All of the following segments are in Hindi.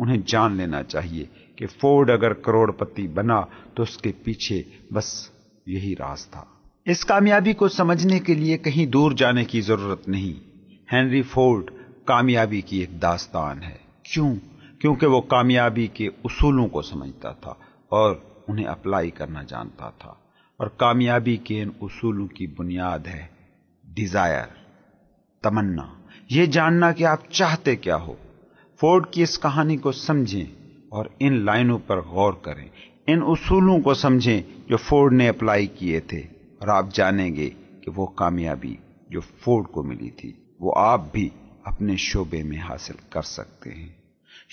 उन्हें जान लेना चाहिए कि फोर्ड अगर करोड़पति बना तो उसके पीछे बस यही राज था इस कामयाबी को समझने के लिए कहीं दूर जाने की जरूरत नहीं हेनरी फोर्ड कामयाबी की एक दास्तान है क्यों क्योंकि वो कामयाबी के उसूलों को समझता था और उन्हें अप्लाई करना जानता था और कामयाबी के इन उसूलों की बुनियाद है डिजायर तमन्ना यह जानना कि आप चाहते क्या हो फोर्ड की इस कहानी को समझें और इन लाइनों पर गौर करें इन उसूलों को समझें जो फोर्ड ने अप्लाई किए थे और आप जानेंगे कि वो कामयाबी जो फोर्ड को मिली थी वो आप भी अपने शोबे में हासिल कर सकते हैं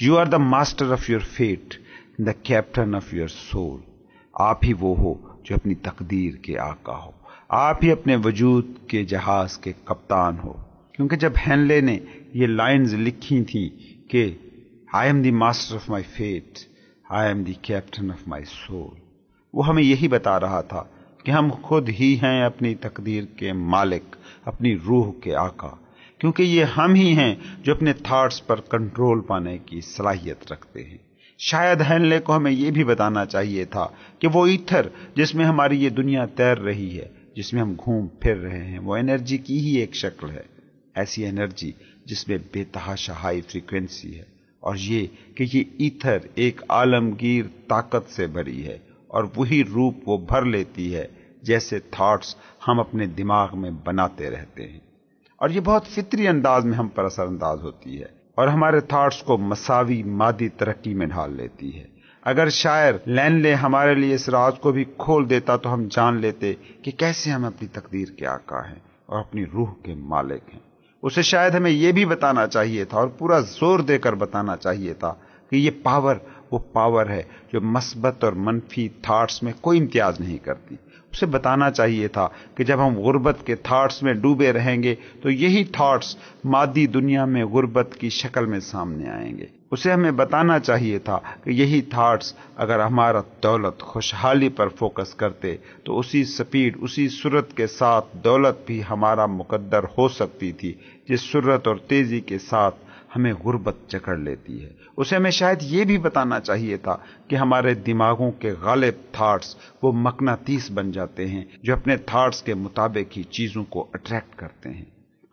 you are the master of your fate the captain of your soul आप ही वो हो जो अपनी तकदीर के आका हो आप ही अपने वजूद के जहाज के कप्तान हो क्योंकि जब हैनले ने ये लाइंस लिखी थी के I am the master of my fate I am the captain of my soul वो हमें यही बता रहा था कि हम खुद ही हैं अपनी तकदीर के मालिक अपनी रूह के आका क्योंकि ये हम ही हैं जो अपने थाट्स पर कंट्रोल पाने की सलाहियत रखते हैं शायद हैनले को हमें यह भी बताना चाहिए था कि वो ईथर जिसमें हमारी ये दुनिया तैर रही है जिसमें हम घूम फिर रहे हैं वो एनर्जी की ही एक शक्ल है ऐसी एनर्जी जिसमें बेतहाशा हाई फ्रीक्वेंसी है और ये कि ये ईथर एक आलमगीर ताकत से भरी है और वही रूप वो भर लेती है जैसे थॉट्स हम अपने दिमाग में बनाते रहते हैं और ये बहुत फितरी अंदाज में हम पर असरअंदाज होती है और हमारे थॉट्स को मसावी मादी तरक्की में ढाल लेती है अगर शायर लैनले हमारे लिए इस राज को भी खोल देता तो हम जान लेते कि कैसे हम अपनी तकदीर के आका हैं और अपनी रूह के मालिक हैं उसे शायद हमें यह भी बताना चाहिए था और पूरा जोर देकर बताना चाहिए था कि यह पावर वो पावर है जो मस्बत और मनफी थाट्स में कोई इम्तियाज नहीं करती उसे बताना चाहिए था कि जब हम गुर्बत के थाट्स में डूबे रहेंगे तो यही थाट्स मादी दुनिया में गुर्बत की शक्ल में सामने आएंगे उसे हमें बताना चाहिए था कि यही थाट्स अगर हमारा दौलत खुशहाली पर फोकस करते तो उसी स्पीड उसी सूरत के साथ दौलत भी हमारा मुकद्दर हो सकती थी जिस सूरत और तेज़ी के साथ हमें गुर्बत चकड़ लेती है उसे हमें शायद ये भी बताना चाहिए था कि हमारे दिमागों के गालिब थाट्स वो मकनातीस बन जाते हैं जो अपने थाट्स के मुताबिक ही चीज़ों को अट्रैक्ट करते हैं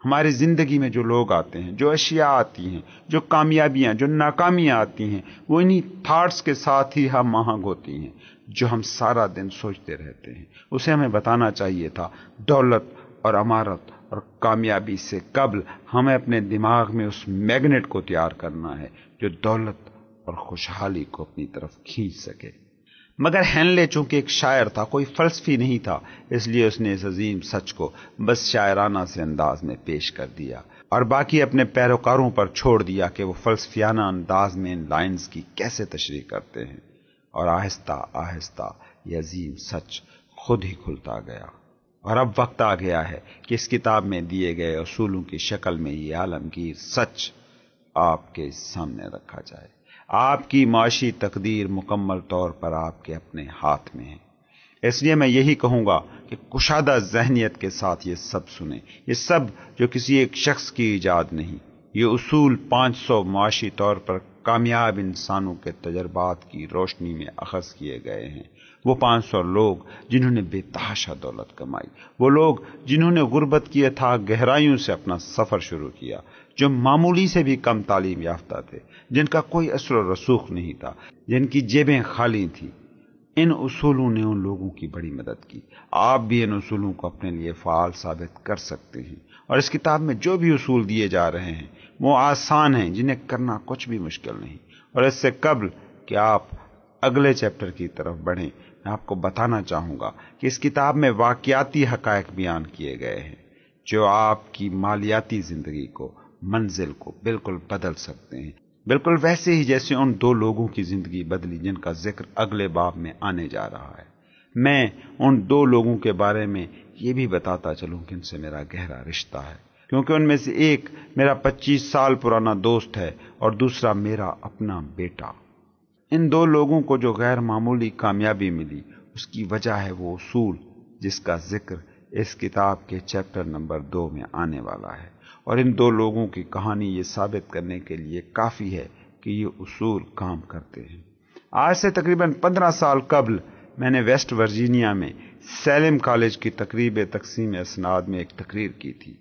हमारी ज़िंदगी में जो लोग आते हैं जो अशिया आती हैं जो कामयाबियाँ जो नाकामियाँ आती हैं वो इन्हीं थाट्स के साथ ही हम महंग होती हैं जो हम सारा दिन सोचते रहते हैं उसे हमें बताना चाहिए था दौलत और अमारत और कामयाबी से कबल हमें अपने दिमाग में उस मैग्नेट को तैयार करना है जो दौलत और खुशहाली को अपनी तरफ खींच सके मगर हैनले चूंकि एक शायर था कोई फलसफी नहीं था इसलिए उसने इस अजीम सच को बस शायराना से अंदाज में पेश कर दिया और बाकी अपने पैरोकारों पर छोड़ दिया कि वो फलसफियाना अंदाज में इन लाइन्स की कैसे तशरी करते हैं और आहिस्ता आहिस्ता ये अजीम सच खुद ही खुलता गया और अब वक्त आ गया है कि इस किताब में दिए गए असूलों की शक्ल में ये आलमगीर सच आपके सामने रखा जाए आपकी माशी तकदीर मुकम्मल तौर पर आपके अपने हाथ में है इसलिए मैं यही कहूँगा कि कुशादा जहनीत के साथ ये सब सुने ये सब जो किसी एक शख्स की ईजाद नहीं ये उसूल पाँच सौ माशी तौर पर कामयाब इंसानों के तजर्बात की रोशनी में अखज़ किए गए हैं वो पांच सौ लोग जिन्होंने बेतहाशा दौलत कमाई वो लोग जिन्होंने गुर्बत किए था गहराइयों से अपना सफ़र शुरू किया जो मामूली से भी कम तालीम याफ्ता थे जिनका कोई असर रसूख नहीं था जिनकी जेबें खाली थीं इन उसूलों ने उन लोगों की बड़ी मदद की आप भी इन उसूलों को अपने लिए फ़ाल साबित कर सकते हैं और इस किताब में जो भी उसूल दिए जा रहे हैं वो आसान हैं जिन्हें करना कुछ भी मुश्किल नहीं और इससे कबल कि आप अगले चैप्टर की तरफ बढ़ें मैं आपको बताना चाहूँगा कि इस किताब में वाकियाती हकायक बयान किए गए हैं जो आपकी मालियाती ज़िंदगी को मंजिल को बिल्कुल बदल सकते हैं बिल्कुल वैसे ही जैसे उन दो लोगों की जिंदगी बदली जिनका जिक्र अगले बाब में आने जा रहा है मैं उन दो लोगों के बारे में ये भी बताता चलूं कि इनसे मेरा गहरा रिश्ता है क्योंकि उनमें से एक मेरा 25 साल पुराना दोस्त है और दूसरा मेरा अपना बेटा इन दो लोगों को जो गैर मामूली कामयाबी मिली उसकी वजह है वो उसूल जिसका जिक्र इस किताब के चैप्टर नंबर दो में आने वाला है और इन दो लोगों की कहानी ये साबित करने के लिए काफ़ी है कि ये उसूल काम करते हैं आज से तकरीबन पंद्रह साल कबल मैंने वेस्ट वर्जीनिया में सैलम कॉलेज की तकरीब तकसीम असनाद में एक तकरीर की थी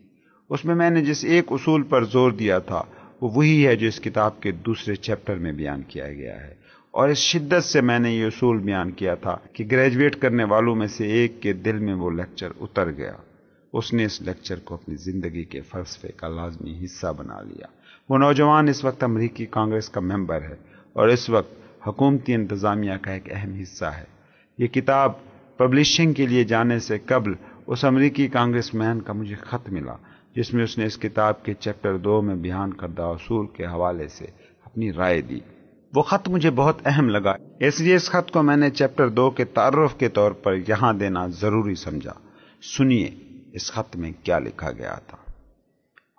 उसमें मैंने जिस एक उसूल पर जोर दिया था वो वही है जो इस किताब के दूसरे चैप्टर में बयान किया गया है और इस शिद्दत से मैंने ये उसूल बयान किया था कि ग्रेजुएट करने वालों में से एक के दिल में वो लेक्चर उतर गया उसने इस लेक्चर को अपनी ज़िंदगी के फलसफे का लाजमी हिस्सा बना लिया वो नौजवान इस वक्त अमरीकी कांग्रेस का मेंबर है और इस वक्त हुकूमती इंतज़ामिया का एक अहम हिस्सा है ये किताब पब्लिशिंग के लिए जाने से कबल उस अमरीकी कांग्रेस मैन का मुझे ख़त मिला जिसमें उसने इस किताब के चैप्टर दो में बयान करदा असूल के हवाले से अपनी राय दी वो ख़त मुझे बहुत अहम लगा इसलिए इस ख़त को मैंने चैप्टर दो के तारफ़ के तौर पर यहाँ देना ज़रूरी समझा सुनिए इस खत में क्या लिखा गया था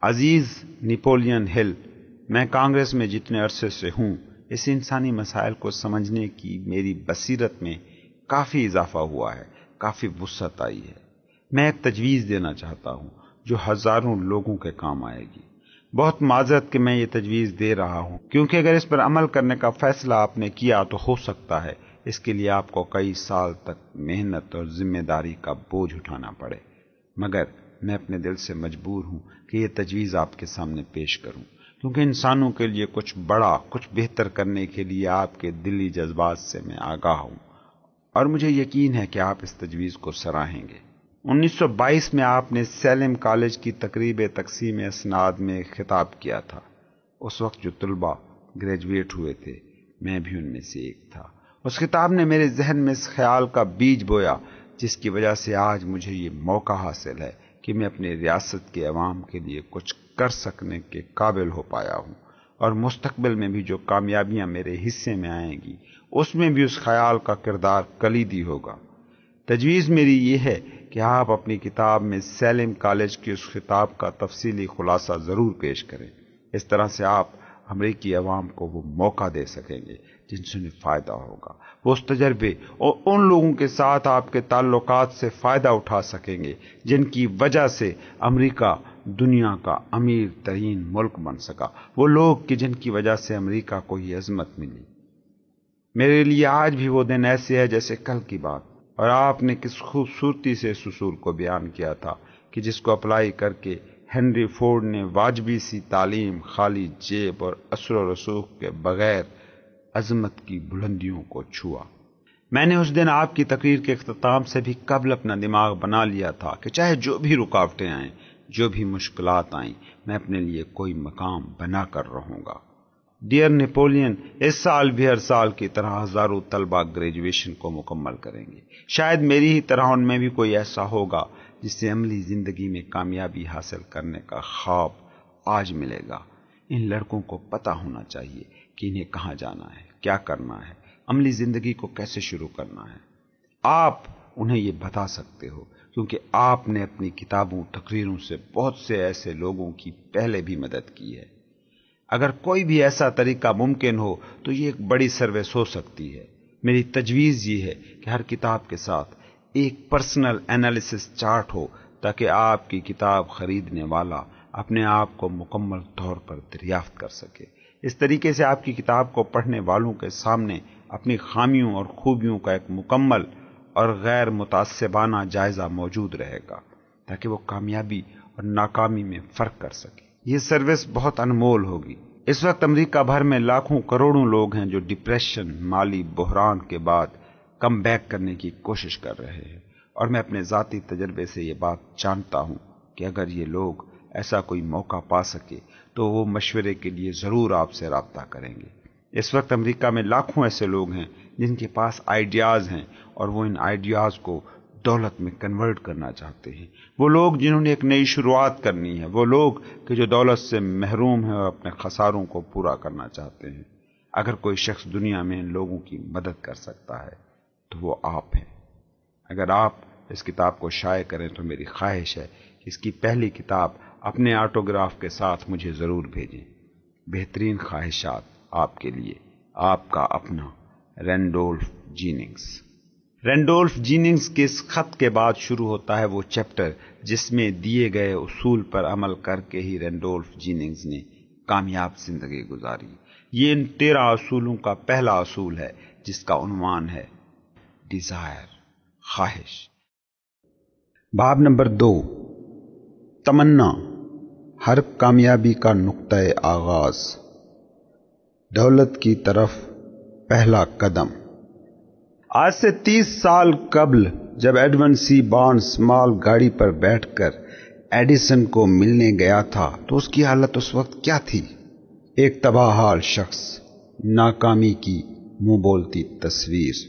अजीज निपोलियन हिल मैं कांग्रेस में जितने अरसे से हूं इस इंसानी मसाइल को समझने की मेरी बसीरत में काफ़ी इजाफा हुआ है काफ़ी वसत आई है मैं एक तजवीज़ देना चाहता हूं जो हज़ारों लोगों के काम आएगी बहुत माजरत के मैं ये तजवीज़ दे रहा हूं क्योंकि अगर इस पर अमल करने का फ़ैसला आपने किया तो हो सकता है इसके लिए आपको कई साल तक मेहनत और जिम्मेदारी का बोझ उठाना पड़े मगर मैं अपने दिल से मजबूर हूं कि यह तजवीज़ आपके सामने पेश करूं क्योंकि इंसानों के लिए कुछ बड़ा कुछ बेहतर करने के लिए आपके दिली जज्बात से मैं आगाह हूं और मुझे यकीन है कि आप इस तजवीज़ को सराहेंगे 1922 में आपने सैलम कॉलेज की तकरीब तकसीम इसनाद में खिताब किया था उस वक्त जो तलबा ग्रेजुएट हुए थे मैं भी उनमें से एक था उस किताब ने मेरे जहन में इस ख्याल का बीज बोया जिसकी वजह से आज मुझे ये मौका हासिल है कि मैं अपनी रियासत के अवाम के लिए कुछ कर सकने के काबिल हो पाया हूँ और मुस्तबिल में भी जो कामयाबियाँ मेरे हिस्से में आएंगी उसमें भी उस ख्याल का किरदार कलीदी होगा तजवीज़ मेरी ये है कि आप अपनी किताब में सैलम कॉलेज की उस खिताब का तफसली खुलासा ज़रूर पेश करें इस तरह से आप अमरीकी अवाम को वो मौका दे सकेंगे जिनसे उन्हें फ़ायदा होगा वो उस तजर्बे और उन लोगों के साथ आपके ताल्लुक से फ़ायदा उठा सकेंगे जिनकी वजह से अमरीका दुनिया का अमीर तरीन मुल्क बन सका वो लोग कि जिनकी वजह से अमरीका को ही अजमत मिली मेरे लिए आज भी वो दिन ऐसे है जैसे कल की बात और आपने किस खूबसूरती से ससूल को बयान किया था कि जिसको अप्लाई करके हेनरी फोर्ड ने वाजबी सी तालीम खाली जेब और असर रसूख के बगैर अजमत की बुलंदियों को छुआ मैंने उस दिन आपकी तकरीर के अख्ताम से भी कबल अपना दिमाग बना लिया था कि चाहे जो भी रुकावटें आएं जो भी मुश्किल आई मैं अपने लिए कोई मकाम बना कर रहूँगा डियर नेपोलियन इस साल भी हर साल की तरह हज़ारों तलबा ग्रेजुएशन को मुकम्मल करेंगे शायद मेरी ही तरह उनमें भी कोई ऐसा होगा जिससे अमली ज़िंदगी में कामयाबी हासिल करने का ख्वाब आज मिलेगा इन लड़कों को पता होना चाहिए कि इन्हें कहाँ जाना है क्या करना है अमली जिंदगी को कैसे शुरू करना है आप उन्हें ये बता सकते हो क्योंकि आपने अपनी किताबों तकरीरों से बहुत से ऐसे लोगों की पहले भी मदद की है अगर कोई भी ऐसा तरीका मुमकिन हो तो ये एक बड़ी सर्विस हो सकती है मेरी तजवीज़ ये है कि हर किताब के साथ एक पर्सनल एनालिसिस चार्ट हो ताकि आपकी किताब खरीदने वाला अपने आप को मुकम्मल तौर पर दरियाफ्त कर सके इस तरीके से आपकी किताब को पढ़ने वालों के सामने अपनी खामियों और खूबियों का एक मुकम्मल और गैर मुतासबाना जायज़ा मौजूद रहेगा ताकि वो कामयाबी और नाकामी में फ़र्क कर सके ये सर्विस बहुत अनमोल होगी इस वक्त अमरीका भर में लाखों करोड़ों लोग हैं जो डिप्रेशन माली बहरान के बाद कम बैक करने की कोशिश कर रहे हैं और मैं अपने ज़ाती तजर्बे से ये बात जानता हूँ कि अगर ये लोग ऐसा कोई मौका पा सके तो वो मशवरे के लिए ज़रूर आपसे रबता करेंगे इस वक्त अमेरिका में लाखों ऐसे लोग हैं जिनके पास आइडियाज़ हैं और वो इन आइडियाज़ को दौलत में कन्वर्ट करना चाहते हैं वो लोग जिन्होंने एक नई शुरुआत करनी है वो लोग कि जो दौलत से महरूम हैं और अपने खसारों को पूरा करना चाहते हैं अगर कोई शख्स दुनिया में इन लोगों की मदद कर सकता है तो वो आप हैं अगर आप इस किताब को शाये करें तो मेरी ख्वाहिश है इसकी पहली किताब अपने ऑटोग्राफ के साथ मुझे ज़रूर भेजें बेहतरीन ख्वाहिशात आपके लिए आपका अपना रेंडोल्फ जीनिंग्स रेंडोल्फ जीनिंग्स के इस खत के बाद शुरू होता है वो चैप्टर जिसमें दिए गए उसूल पर अमल करके ही रेंडोल्फ जीनिंग्स ने कामयाब जिंदगी गुजारी ये इन तेरह असूलों का पहला असूल है जिसका उन्वान है डिजायर ख्वाहिश बाब नंबर दो तमन्ना हर कामयाबी का नुक़ आगाज़ दौलत की तरफ पहला कदम आज से तीस साल कबल जब एडवन सी बॉन्ड माल गाड़ी पर बैठकर एडिसन को मिलने गया था तो उसकी हालत उस वक्त क्या थी एक तबाह शख्स नाकामी की मुंह बोलती तस्वीर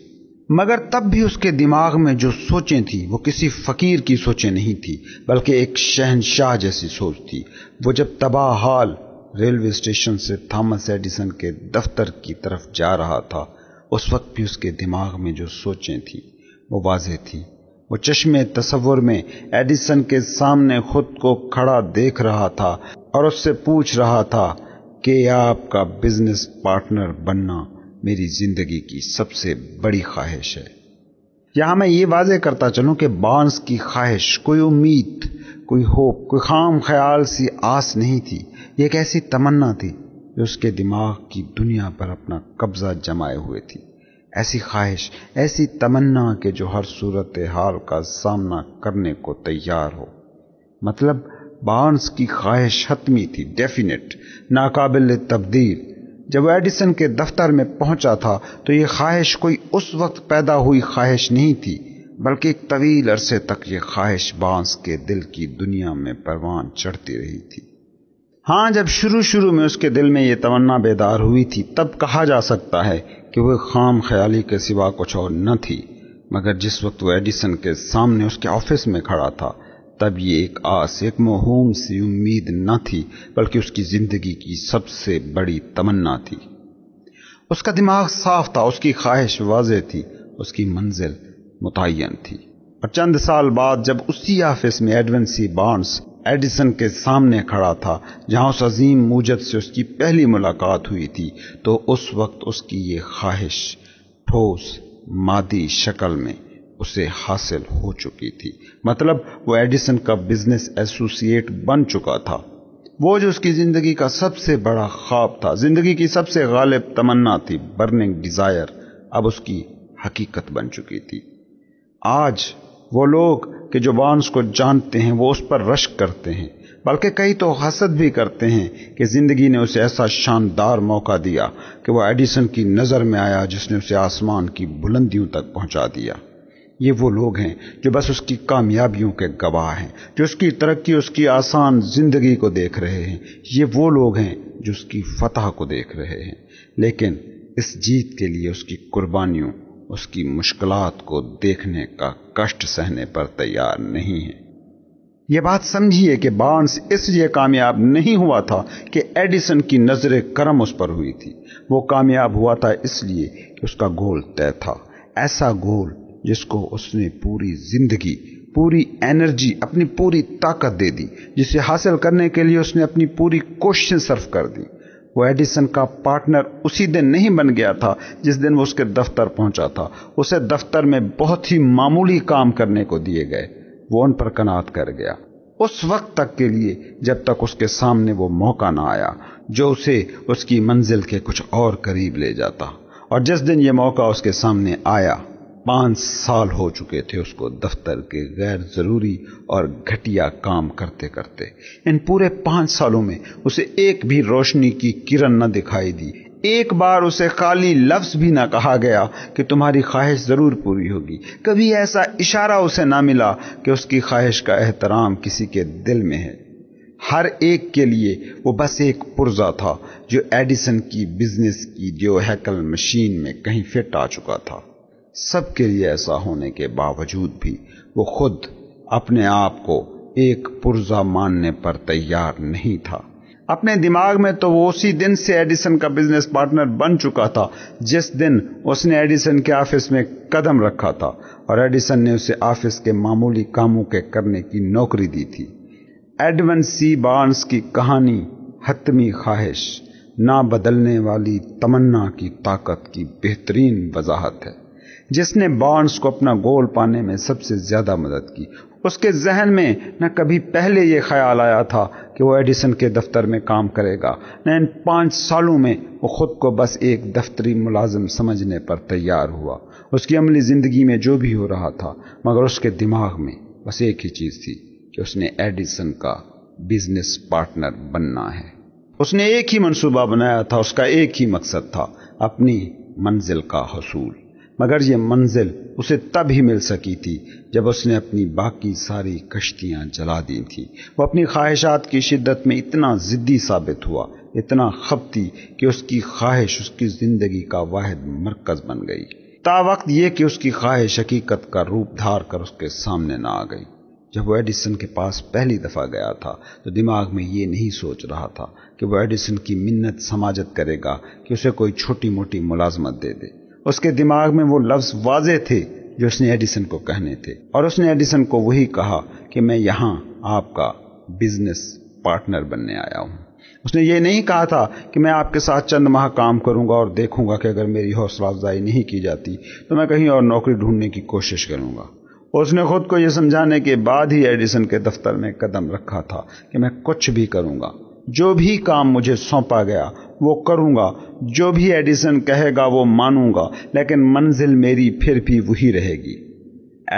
मगर तब भी उसके दिमाग में जो सोचें थी वो किसी फकीर की सोचें नहीं थी बल्कि एक शहनशाह जैसी सोच थी वो जब तबाह हाल रेलवे स्टेशन से थॉमस एडिसन के दफ्तर की तरफ जा रहा था उस वक्त भी उसके दिमाग में जो सोचें थी वो वाजे थी वो चश्मे तस्वुर में एडिसन के सामने खुद को खड़ा देख रहा था और उससे पूछ रहा था कि आपका बिजनेस पार्टनर बनना मेरी जिंदगी की सबसे बड़ी ख्वाहिश है यहां मैं ये वाजे करता चलूं कि बांस की ख्वाहिश कोई उम्मीद कोई होप कोई खाम ख्याल सी आस नहीं थी ये एक ऐसी तमन्ना थी जो उसके दिमाग की दुनिया पर अपना कब्जा जमाए हुए थी ऐसी ख्वाहिश ऐसी तमन्ना के जो हर सूरत हाल का सामना करने को तैयार हो मतलब बांस की ख्वाहिश हतमी थी डेफिनेट नाकाबिल तब्दील जब एडिसन के दफ्तर में पहुंचा था तो ये ख्वाहिश कोई उस वक्त पैदा हुई ख्वाहिश नहीं थी बल्कि एक तवील अरसे तक ये ख्वाहिश बांस के दिल की दुनिया में परवान चढ़ती रही थी हाँ जब शुरू शुरू में उसके दिल में ये तमन्ना बेदार हुई थी तब कहा जा सकता है कि वह खाम ख्याली के सिवा कुछ और न थी मगर जिस वक्त वो एडिसन के सामने उसके ऑफिस में खड़ा था तब ये एक आस एक मोहूम सी उम्मीद न थी बल्कि उसकी जिंदगी की सबसे बड़ी तमन्ना थी उसका दिमाग साफ था उसकी ख्वाहिश वाज थी उसकी मंजिल मुतन थी और चंद साल बाद जब उसी ऑफिस में एडवेंसी बॉन्ड्स एडिसन के सामने खड़ा था जहां उस अजीम मूजद से उसकी पहली मुलाकात हुई थी तो उस वक्त उसकी ये ख्वाहिश ठोस मादी शक्ल में उसे हासिल हो चुकी थी मतलब वो एडिसन का बिजनेस एसोसिएट बन चुका था वो जो उसकी जिंदगी का सबसे बड़ा ख्वाब था जिंदगी की सबसे गालिब तमन्ना थी बर्निंग डिजायर अब उसकी हकीकत बन चुकी थी आज वो लोग कि जो बॉन्स को जानते हैं वो उस पर रश्क करते हैं बल्कि कई तो हसद भी करते हैं कि ज़िंदगी ने उसे ऐसा शानदार मौका दिया कि वह एडिसन की नज़र में आया जिसने उसे आसमान की बुलंदियों तक पहुंचा दिया ये वो लोग हैं जो बस उसकी कामयाबियों के गवाह हैं जो उसकी तरक्की उसकी आसान जिंदगी को देख रहे हैं ये वो लोग हैं जो उसकी फतह को देख रहे हैं लेकिन इस जीत के लिए उसकी कुर्बानियों उसकी मुश्किल को देखने का कष्ट सहने पर तैयार नहीं है यह बात समझिए कि बार्नस इसलिए कामयाब नहीं हुआ था कि एडिसन की नजर करम उस पर हुई थी वो कामयाब हुआ था इसलिए कि उसका गोल तय था ऐसा गोल जिसको उसने पूरी जिंदगी पूरी एनर्जी अपनी पूरी ताकत दे दी जिसे हासिल करने के लिए उसने अपनी पूरी कोशिश सर्फ कर दी वो एडिसन का पार्टनर उसी दिन नहीं बन गया था जिस दिन वो उसके दफ्तर पहुंचा था उसे दफ्तर में बहुत ही मामूली काम करने को दिए गए वो उन पर कनात कर गया उस वक्त तक के लिए जब तक उसके सामने वो मौका ना आया जो उसे उसकी मंजिल के कुछ और करीब ले जाता और जिस दिन ये मौका उसके सामने आया पांच साल हो चुके थे उसको दफ्तर के गैर ज़रूरी और घटिया काम करते करते इन पूरे पांच सालों में उसे एक भी रोशनी की किरण न दिखाई दी एक बार उसे खाली लफ्ज भी ना कहा गया कि तुम्हारी ख्वाहिश ज़रूर पूरी होगी कभी ऐसा इशारा उसे ना मिला कि उसकी ख्वाहिश का एहतराम किसी के दिल में है हर एक के लिए वो बस एक पुर्जा था जो एडिसन की बिजनेस की जो हैकल मशीन में कहीं फिट आ चुका था सबके लिए ऐसा होने के बावजूद भी वो खुद अपने आप को एक पुर्जा मानने पर तैयार नहीं था अपने दिमाग में तो वो उसी दिन से एडिसन का बिजनेस पार्टनर बन चुका था जिस दिन उसने एडिसन के ऑफिस में कदम रखा था और एडिसन ने उसे ऑफिस के मामूली कामों के करने की नौकरी दी थी एडवन सी बार्न्स की कहानी हतमी ख्वाहिश ना बदलने वाली तमन्ना की ताकत की बेहतरीन वजाहत है जिसने बॉन्ड्स को अपना गोल पाने में सबसे ज़्यादा मदद की उसके जहन में न कभी पहले ये ख्याल आया था कि वो एडिसन के दफ्तर में काम करेगा न इन पाँच सालों में वो ख़ुद को बस एक दफ्तरी मुलाजम समझने पर तैयार हुआ उसकी अमली ज़िंदगी में जो भी हो रहा था मगर उसके दिमाग में बस एक ही चीज़ थी कि उसने एडिसन का बिजनेस पार्टनर बनना है उसने एक ही मंसूबा बनाया था उसका एक ही मकसद था अपनी मंजिल का हसूल मगर ये मंजिल उसे तब ही मिल सकी थी जब उसने अपनी बाकी सारी कश्तियां जला दी थी वह अपनी ख्वाहिशात की शिद्दत में इतना ज़िद्दी साबित हुआ इतना खपती कि उसकी ख्वाहिश उसकी ज़िंदगी का वाहिद मरकज़ बन गई ता वक्त ये कि उसकी ख्वाहिश हकीकत का रूप धार कर उसके सामने ना आ गई जब वो एडिसन के पास पहली दफ़ा गया था तो दिमाग में ये नहीं सोच रहा था कि वो एडिसन की मिन्नत समाजत करेगा कि उसे कोई छोटी मोटी मुलाजमत दे दे उसके दिमाग में वो लफ्ज वाजे थे जो उसने एडिसन को कहने थे और उसने एडिसन को वही कहा कि मैं यहाँ आपका बिजनेस पार्टनर बनने आया हूँ उसने ये नहीं कहा था कि मैं आपके साथ चंद माह काम करूंगा और देखूंगा कि अगर मेरी हौसला अफजाई नहीं की जाती तो मैं कहीं और नौकरी ढूंढने की कोशिश करूंगा उसने खुद को यह समझाने के बाद ही एडिसन के दफ्तर में कदम रखा था कि मैं कुछ भी करूंगा जो भी काम मुझे सौंपा गया वो करूँगा जो भी एडिसन कहेगा वो मानूंगा लेकिन मंजिल मेरी फिर भी वही रहेगी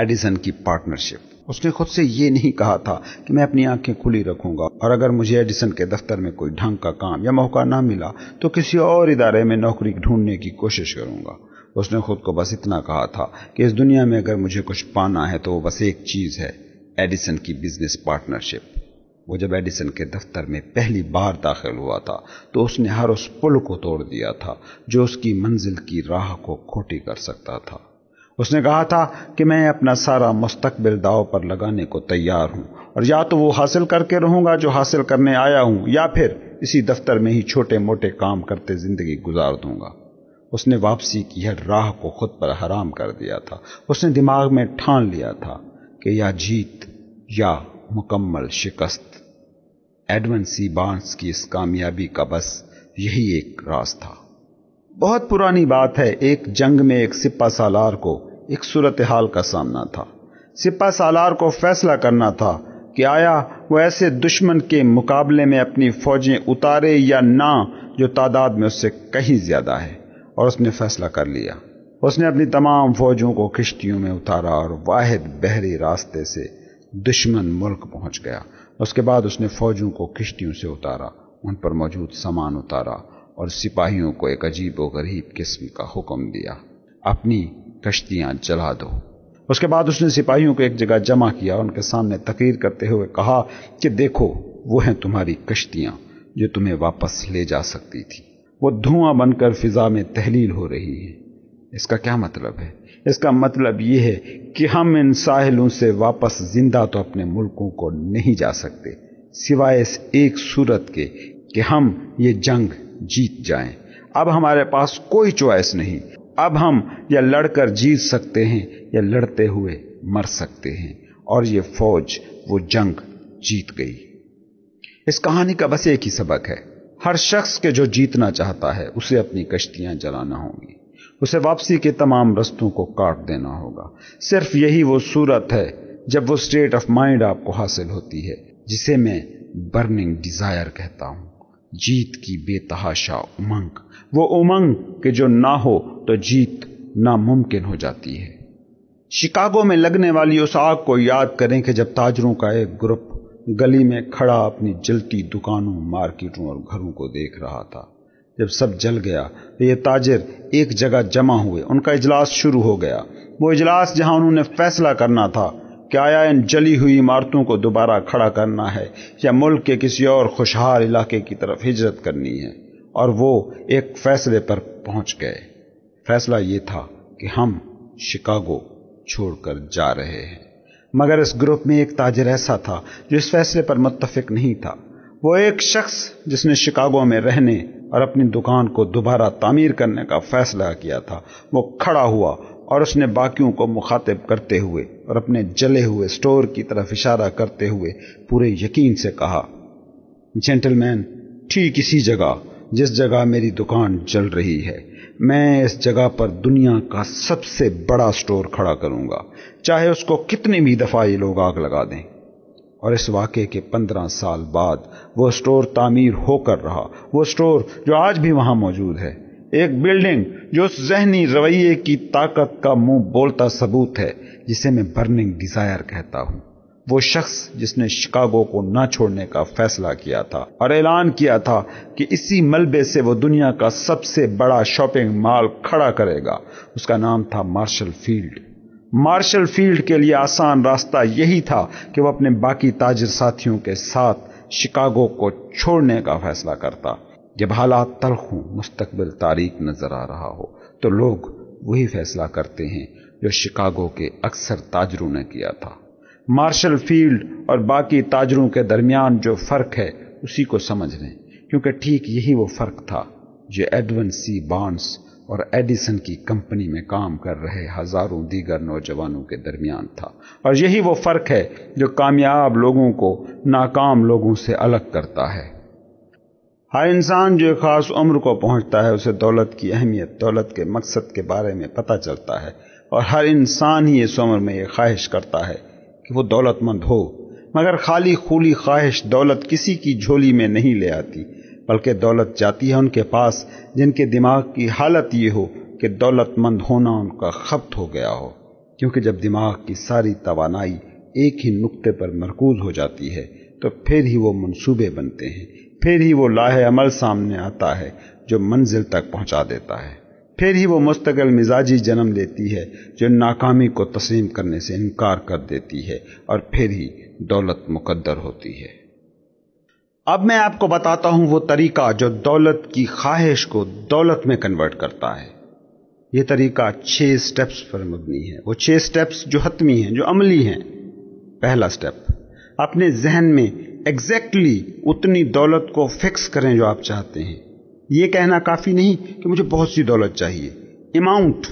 एडिसन की पार्टनरशिप उसने खुद से ये नहीं कहा था कि मैं अपनी आंखें खुली रखूंगा और अगर मुझे एडिसन के दफ्तर में कोई ढंग का काम या मौका ना मिला तो किसी और इदारे में नौकरी ढूंढने की कोशिश करूंगा उसने खुद को बस इतना कहा था कि इस दुनिया में अगर मुझे कुछ पाना है तो वो बस एक चीज़ है एडिसन की बिजनेस पार्टनरशिप वो जब एडिसन के दफ्तर में पहली बार दाखिल हुआ था तो उसने हर उस पुल को तोड़ दिया था जो उसकी मंजिल की राह को खोटी कर सकता था उसने कहा था कि मैं अपना सारा मुस्तकबिल दाव पर लगाने को तैयार हूं और या तो वो हासिल करके रहूंगा जो हासिल करने आया हूं या फिर इसी दफ्तर में ही छोटे मोटे काम करते ज़िंदगी गुजार दूंगा उसने वापसी की हर राह को खुद पर हराम कर दिया था उसने दिमाग में ठान लिया था कि या जीत या मुकम्मल शिकस्त एडवन सी बांस की इस कामयाबी का बस यही एक राज था बहुत पुरानी बात है एक जंग में एक सिपा सालार को एक सूरत हाल का सामना था सिपा सालार को फैसला करना था कि आया वो ऐसे दुश्मन के मुकाबले में अपनी फौजें उतारे या ना जो तादाद में उससे कहीं ज़्यादा है और उसने फैसला कर लिया उसने अपनी तमाम फौजों को किश्तियों में उतारा और वाहिद बहरी रास्ते से दुश्मन मुल्क पहुंच गया उसके बाद उसने फौजों को किश्तियों से उतारा उन पर मौजूद सामान उतारा और सिपाहियों को एक अजीब व गरीब किस्म का हुक्म दिया अपनी कश्तियां जला दो उसके बाद उसने सिपाहियों को एक जगह जमा किया उनके सामने तकरीर करते हुए कहा कि देखो वो हैं तुम्हारी कश्तियां जो तुम्हें वापस ले जा सकती थी वो धुआं बनकर फिजा में तहलील हो रही है इसका क्या मतलब है इसका मतलब ये है कि हम इन साहिलों से वापस जिंदा तो अपने मुल्कों को नहीं जा सकते सिवाय इस एक सूरत के कि हम ये जंग जीत जाएं। अब हमारे पास कोई चॉइस नहीं अब हम या लड़कर जीत सकते हैं या लड़ते हुए मर सकते हैं और ये फौज वो जंग जीत गई इस कहानी का बस एक ही सबक है हर शख्स के जो जीतना चाहता है उसे अपनी कश्तियां जलाना होंगी उसे वापसी के तमाम रस्तों को काट देना होगा सिर्फ यही वो सूरत है जब वो स्टेट ऑफ माइंड आपको हासिल होती है जिसे मैं बर्निंग डिजायर कहता हूं जीत की बेतहाशा उमंग वो उमंग के जो ना हो तो जीत नामुमकिन हो जाती है शिकागो में लगने वाली उस आग को याद करें कि जब ताजरों का एक ग्रुप गली में खड़ा अपनी जलती दुकानों मार्केटों और घरों को देख रहा था जब सब जल गया तो ये ताजिर एक जगह जमा हुए उनका इजलास शुरू हो गया वो इजलास जहां उन्होंने फैसला करना था कि आया इन जली हुई इमारतों को दोबारा खड़ा करना है या मुल्क के किसी और खुशहाल इलाके की तरफ हिजरत करनी है और वो एक फैसले पर पहुंच गए फैसला ये था कि हम शिकागो छोड़कर जा रहे हैं मगर इस ग्रुप में एक ताजर ऐसा था जो इस फैसले पर मुतफिक नहीं था वो एक शख्स जिसने शिकागो में रहने और अपनी दुकान को दोबारा तामीर करने का फैसला किया था वो खड़ा हुआ और उसने बाकियों को मुखातिब करते हुए और अपने जले हुए स्टोर की तरफ इशारा करते हुए पूरे यकीन से कहा जेंटलमैन ठीक इसी जगह जिस जगह मेरी दुकान जल रही है मैं इस जगह पर दुनिया का सबसे बड़ा स्टोर खड़ा करूंगा चाहे उसको कितनी भी दफा ये लोग आग लगा दें और इस वाक़े के पंद्रह साल बाद वो स्टोर तामीर होकर रहा वो स्टोर जो आज भी वहाँ मौजूद है एक बिल्डिंग जो उस जहनी रवैये की ताकत का मुंह बोलता सबूत है जिसे मैं बर्निंग डिज़ायर कहता हूँ वो शख्स जिसने शिकागो को ना छोड़ने का फैसला किया था और ऐलान किया था कि इसी मलबे से वो दुनिया का सबसे बड़ा शॉपिंग मॉल खड़ा करेगा उसका नाम था मार्शल फील्ड मार्शल फील्ड के लिए आसान रास्ता यही था कि वह अपने बाकी ताजर साथियों के साथ शिकागो को छोड़ने का फैसला करता जब हालात तलख हों मुस्तबिल तारीख नजर आ रहा हो तो लोग वही फैसला करते हैं जो शिकागो के अक्सर ताजरों ने किया था मार्शल फील्ड और बाकी ताजरों के दरमियान जो फ़र्क है उसी को समझ लें क्योंकि ठीक यही वो फ़र्क था जो एडवन सी बांस और एडिसन की कंपनी में काम कर रहे हजारों दीगर नौजवानों के दरमियान था और यही वो फर्क है जो कामयाब लोगों को नाकाम लोगों से अलग करता है हर इंसान जो खास उम्र को पहुंचता है उसे दौलत की अहमियत दौलत के मकसद के बारे में पता चलता है और हर इंसान ही इस उम्र में ये ख्वाहिश करता है कि वो दौलतमंद हो मगर खाली खूली ख्वाहिश दौलत किसी की झोली में नहीं ले आती बल्कि दौलत जाती है उनके पास जिनके दिमाग की हालत ये हो कि दौलतमंद होना उनका खपत हो गया हो क्योंकि जब दिमाग की सारी तवानाई एक ही नुक्ते पर मरकूज हो जाती है तो फिर ही वो मनसूबे बनते हैं फिर ही वो लाह अमल सामने आता है जो मंजिल तक पहुंचा देता है फिर ही वो मुस्तकिल मिजाजी जन्म लेती है जो नाकामी को तस्लीम करने से इनकार कर देती है और फिर ही दौलत मुकद्दर होती है अब मैं आपको बताता हूं वो तरीका जो दौलत की ख्वाहिश को दौलत में कन्वर्ट करता है ये तरीका छह स्टेप्स पर मबनी है वो छह स्टेप्स जो हतमी हैं जो अमली हैं पहला स्टेप अपने जहन में एग्जैक्टली exactly उतनी दौलत को फिक्स करें जो आप चाहते हैं ये कहना काफ़ी नहीं कि मुझे बहुत सी दौलत चाहिए अमाउंट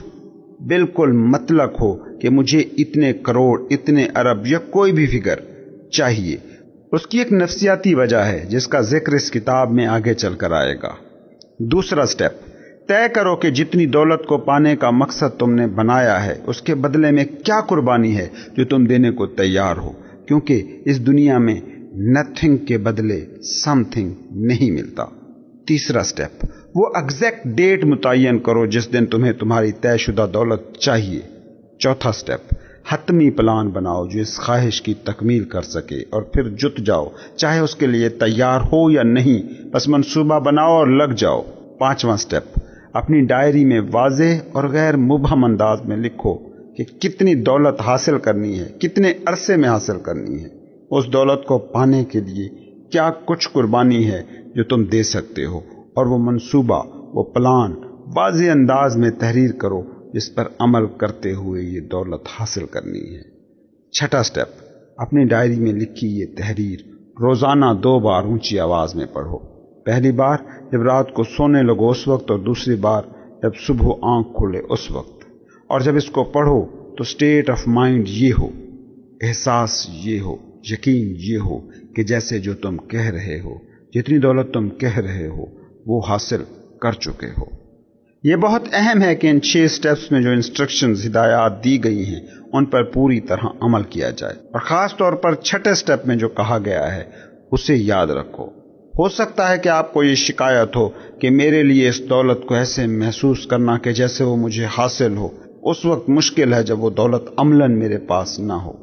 बिल्कुल मतलब हो कि मुझे इतने करोड़ इतने अरब या कोई भी फिगर चाहिए उसकी एक नफ्सियाती वजह है जिसका जिक्र इस किताब में आगे चलकर आएगा दूसरा स्टेप तय करो कि जितनी दौलत को पाने का मकसद तुमने बनाया है उसके बदले में क्या कुर्बानी है जो तुम देने को तैयार हो क्योंकि इस दुनिया में नथिंग के बदले समथिंग नहीं मिलता तीसरा स्टेप वो एग्जैक्ट डेट मुतन करो जिस दिन तुम्हें तुम्हारी तयशुदा दौलत चाहिए चौथा स्टेप हतमी प्लान बनाओ जो इस ख्वाहिश की तकमील कर सके और फिर जुट जाओ चाहे उसके लिए तैयार हो या नहीं बस मनसूबा बनाओ और लग जाओ पांचवा स्टेप अपनी डायरी में वाजे और गैर मुबहम अंदाज में लिखो कि कितनी दौलत हासिल करनी है कितने अरसे में हासिल करनी है उस दौलत को पाने के लिए क्या कुछ कुर्बानी है जो तुम दे सकते हो और वो मनसूबा वो प्लान वाज अंदाज में तहरीर करो जिस पर अमल करते हुए ये दौलत हासिल करनी है छठा स्टेप अपनी डायरी में लिखी ये तहरीर रोज़ाना दो बार ऊंची आवाज़ में पढ़ो पहली बार जब रात को सोने लगो उस वक्त और दूसरी बार जब सुबह आंख खुले उस वक्त और जब इसको पढ़ो तो स्टेट ऑफ माइंड ये हो एहसास ये हो यकीन ये हो कि जैसे जो तुम कह रहे हो जितनी दौलत तुम कह रहे हो वो हासिल कर चुके हो ये बहुत अहम है कि इन छह स्टेप्स में जो इंस्ट्रक्शन हिदायत दी गई हैं उन पर पूरी तरह अमल किया जाए और ख़ास तौर पर छठे स्टेप में जो कहा गया है उसे याद रखो हो सकता है कि आपको ये शिकायत हो कि मेरे लिए इस दौलत को ऐसे महसूस करना कि जैसे वो मुझे हासिल हो उस वक्त मुश्किल है जब वो दौलत अमलन मेरे पास ना हो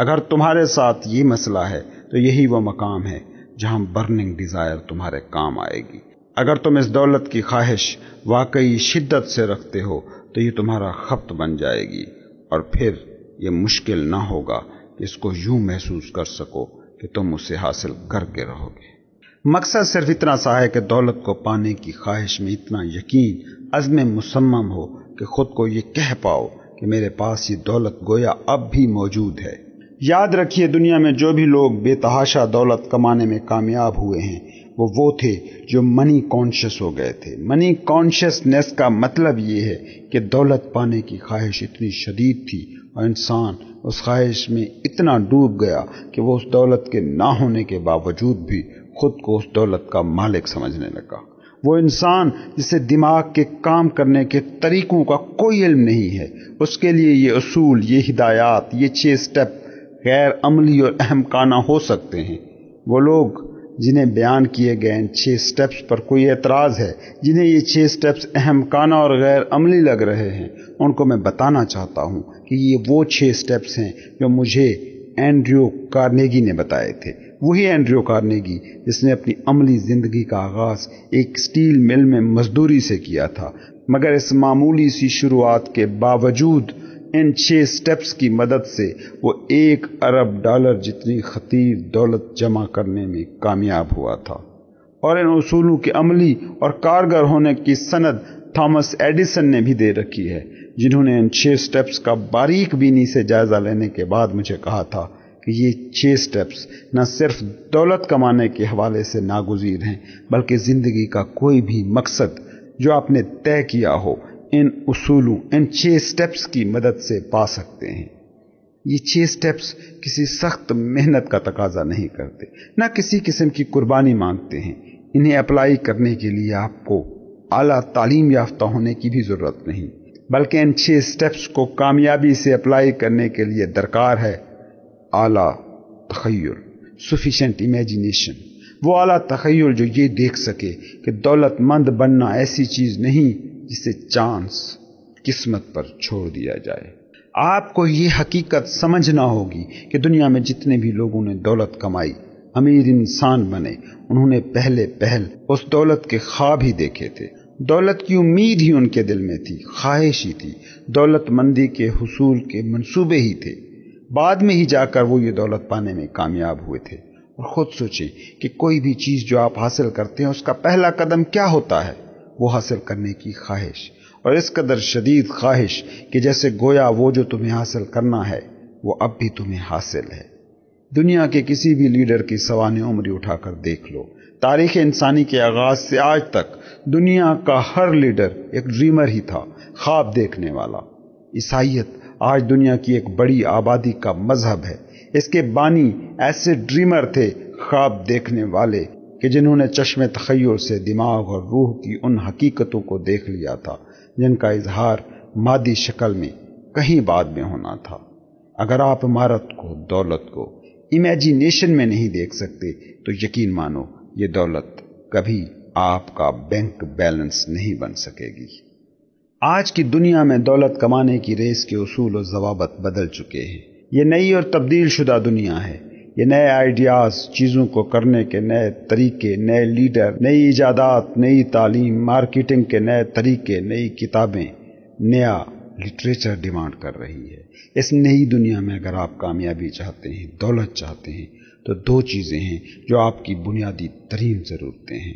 अगर तुम्हारे साथ ये मसला है तो यही वो मकाम है जहां बर्निंग डिज़ायर तुम्हारे काम आएगी अगर तुम इस दौलत की ख्वाहिश वाकई शिद्दत से रखते हो तो ये तुम्हारा खपत बन जाएगी और फिर ये मुश्किल ना होगा इसको यूं महसूस कर सको कि तुम उसे हासिल करके रहोगे मकसद सिर्फ इतना सा है कि दौलत को पाने की ख्वाहिश में इतना यकीन अजम मुसम्म हो कि खुद को ये कह पाओ कि मेरे पास ये दौलत गोया अब भी मौजूद है याद रखिए दुनिया में जो भी लोग बेतहाशा दौलत कमाने में कामयाब हुए हैं वो वो थे जो मनी कॉन्शियस हो गए थे मनी कॉन्शियसनेस का मतलब ये है कि दौलत पाने की ख्वाहिश इतनी शदीद थी और इंसान उस ख्वाहिश में इतना डूब गया कि वो उस दौलत के ना होने के बावजूद भी खुद को उस दौलत का मालिक समझने लगा वो इंसान जिसे दिमाग के काम करने के तरीकों का कोई इल्म नहीं है उसके लिए ये असूल ये हिदायत ये छः स्टेप गैर अमली और अहमकाना हो सकते हैं वो लोग जिन्हें बयान किए गए इन छः स्टेप्स पर कोई एतराज़ है जिन्हें ये छः स्टेप्स अहम काना और गैर अमली लग रहे हैं उनको मैं बताना चाहता हूँ कि ये वो छः स्टेप्स हैं जो मुझे एंड्रियो कार्नेगी ने बताए थे वही एंड्रियो कार्नेगी जिसने अपनी अमली ज़िंदगी का आगाज़ एक स्टील मिल में मजदूरी से किया था मगर इस मामूली सी शुरुआत के बावजूद इन छह स्टेप्स की मदद से वो एक अरब डॉलर जितनी खतीर दौलत जमा करने में कामयाब हुआ था और इन उसूलों के अमली और कारगर होने की सनद थॉमस एडिसन ने भी दे रखी है जिन्होंने इन छह स्टेप्स का बारीक बीनी से जायज़ा लेने के बाद मुझे कहा था कि ये छह स्टेप्स न सिर्फ दौलत कमाने के हवाले से नागुजीर हैं बल्कि ज़िंदगी का कोई भी मकसद जो आपने तय किया हो इन उसूलों इन छह स्टेप्स की मदद से पा सकते हैं ये छह स्टेप्स किसी सख्त मेहनत का तकाजा नहीं करते ना किसी किस्म की कुर्बानी मांगते हैं इन्हें अप्लाई करने के लिए आपको आला तालीम याफ्ता होने की भी ज़रूरत नहीं बल्कि इन छह स्टेप्स को कामयाबी से अप्लाई करने के लिए दरकार है आला तखैर सफिशेंट इमेजिनेशन वो आला तखैर जो ये देख सके कि दौलतमंद बनना ऐसी चीज़ नहीं जिसे चांस किस्मत पर छोड़ दिया जाए आपको ये हकीकत समझना होगी कि दुनिया में जितने भी लोगों ने दौलत कमाई अमीर इंसान बने उन्होंने पहले पहल उस दौलत के ख्वाब ही देखे थे दौलत की उम्मीद ही उनके दिल में थी ख्वाहिश ही थी दौलतमंदी के हसूल के मनसूबे ही थे बाद में ही जाकर वो ये दौलत पाने में कामयाब हुए थे और ख़ुद सोचें कि कोई भी चीज़ जो आप हासिल करते हैं उसका पहला कदम क्या होता है वो हासिल करने की ख्वाहिश और इस कदर शदीद ख्वाहिश कि जैसे गोया वो जो तुम्हें हासिल करना है वो अब भी तुम्हें हासिल है दुनिया के किसी भी लीडर की सवान उम्री उठाकर देख लो तारीख इंसानी के आगाज से आज तक दुनिया का हर लीडर एक ड्रीमर ही था ख्वाब देखने वाला ईसाइत आज दुनिया की एक बड़ी आबादी का मजहब है इसके बानी ऐसे ड्रीमर थे ख्वाब देखने वाले कि जिन्होंने चश्मे तखयर से दिमाग और रूह की उन हकीकतों को देख लिया था जिनका इजहार मादी शक्ल में कहीं बाद में होना था अगर आप इमारत को दौलत को इमेजिनेशन में नहीं देख सकते तो यकीन मानो ये दौलत कभी आपका बैंक बैलेंस नहीं बन सकेगी आज की दुनिया में दौलत कमाने की रेस के उसूल और जवाबत बदल चुके हैं ये नई और तब्दील शुदा दुनिया है ये नए आइडियाज़ चीज़ों को करने के नए तरीके नए लीडर नई ईजादात नई तालीम मार्केटिंग के नए तरीके नई किताबें नया लिटरेचर डिमांड कर रही है इस नई दुनिया में अगर आप कामयाबी चाहते हैं दौलत चाहते हैं तो दो चीज़ें हैं जो आपकी बुनियादी तरीन ज़रूरतें हैं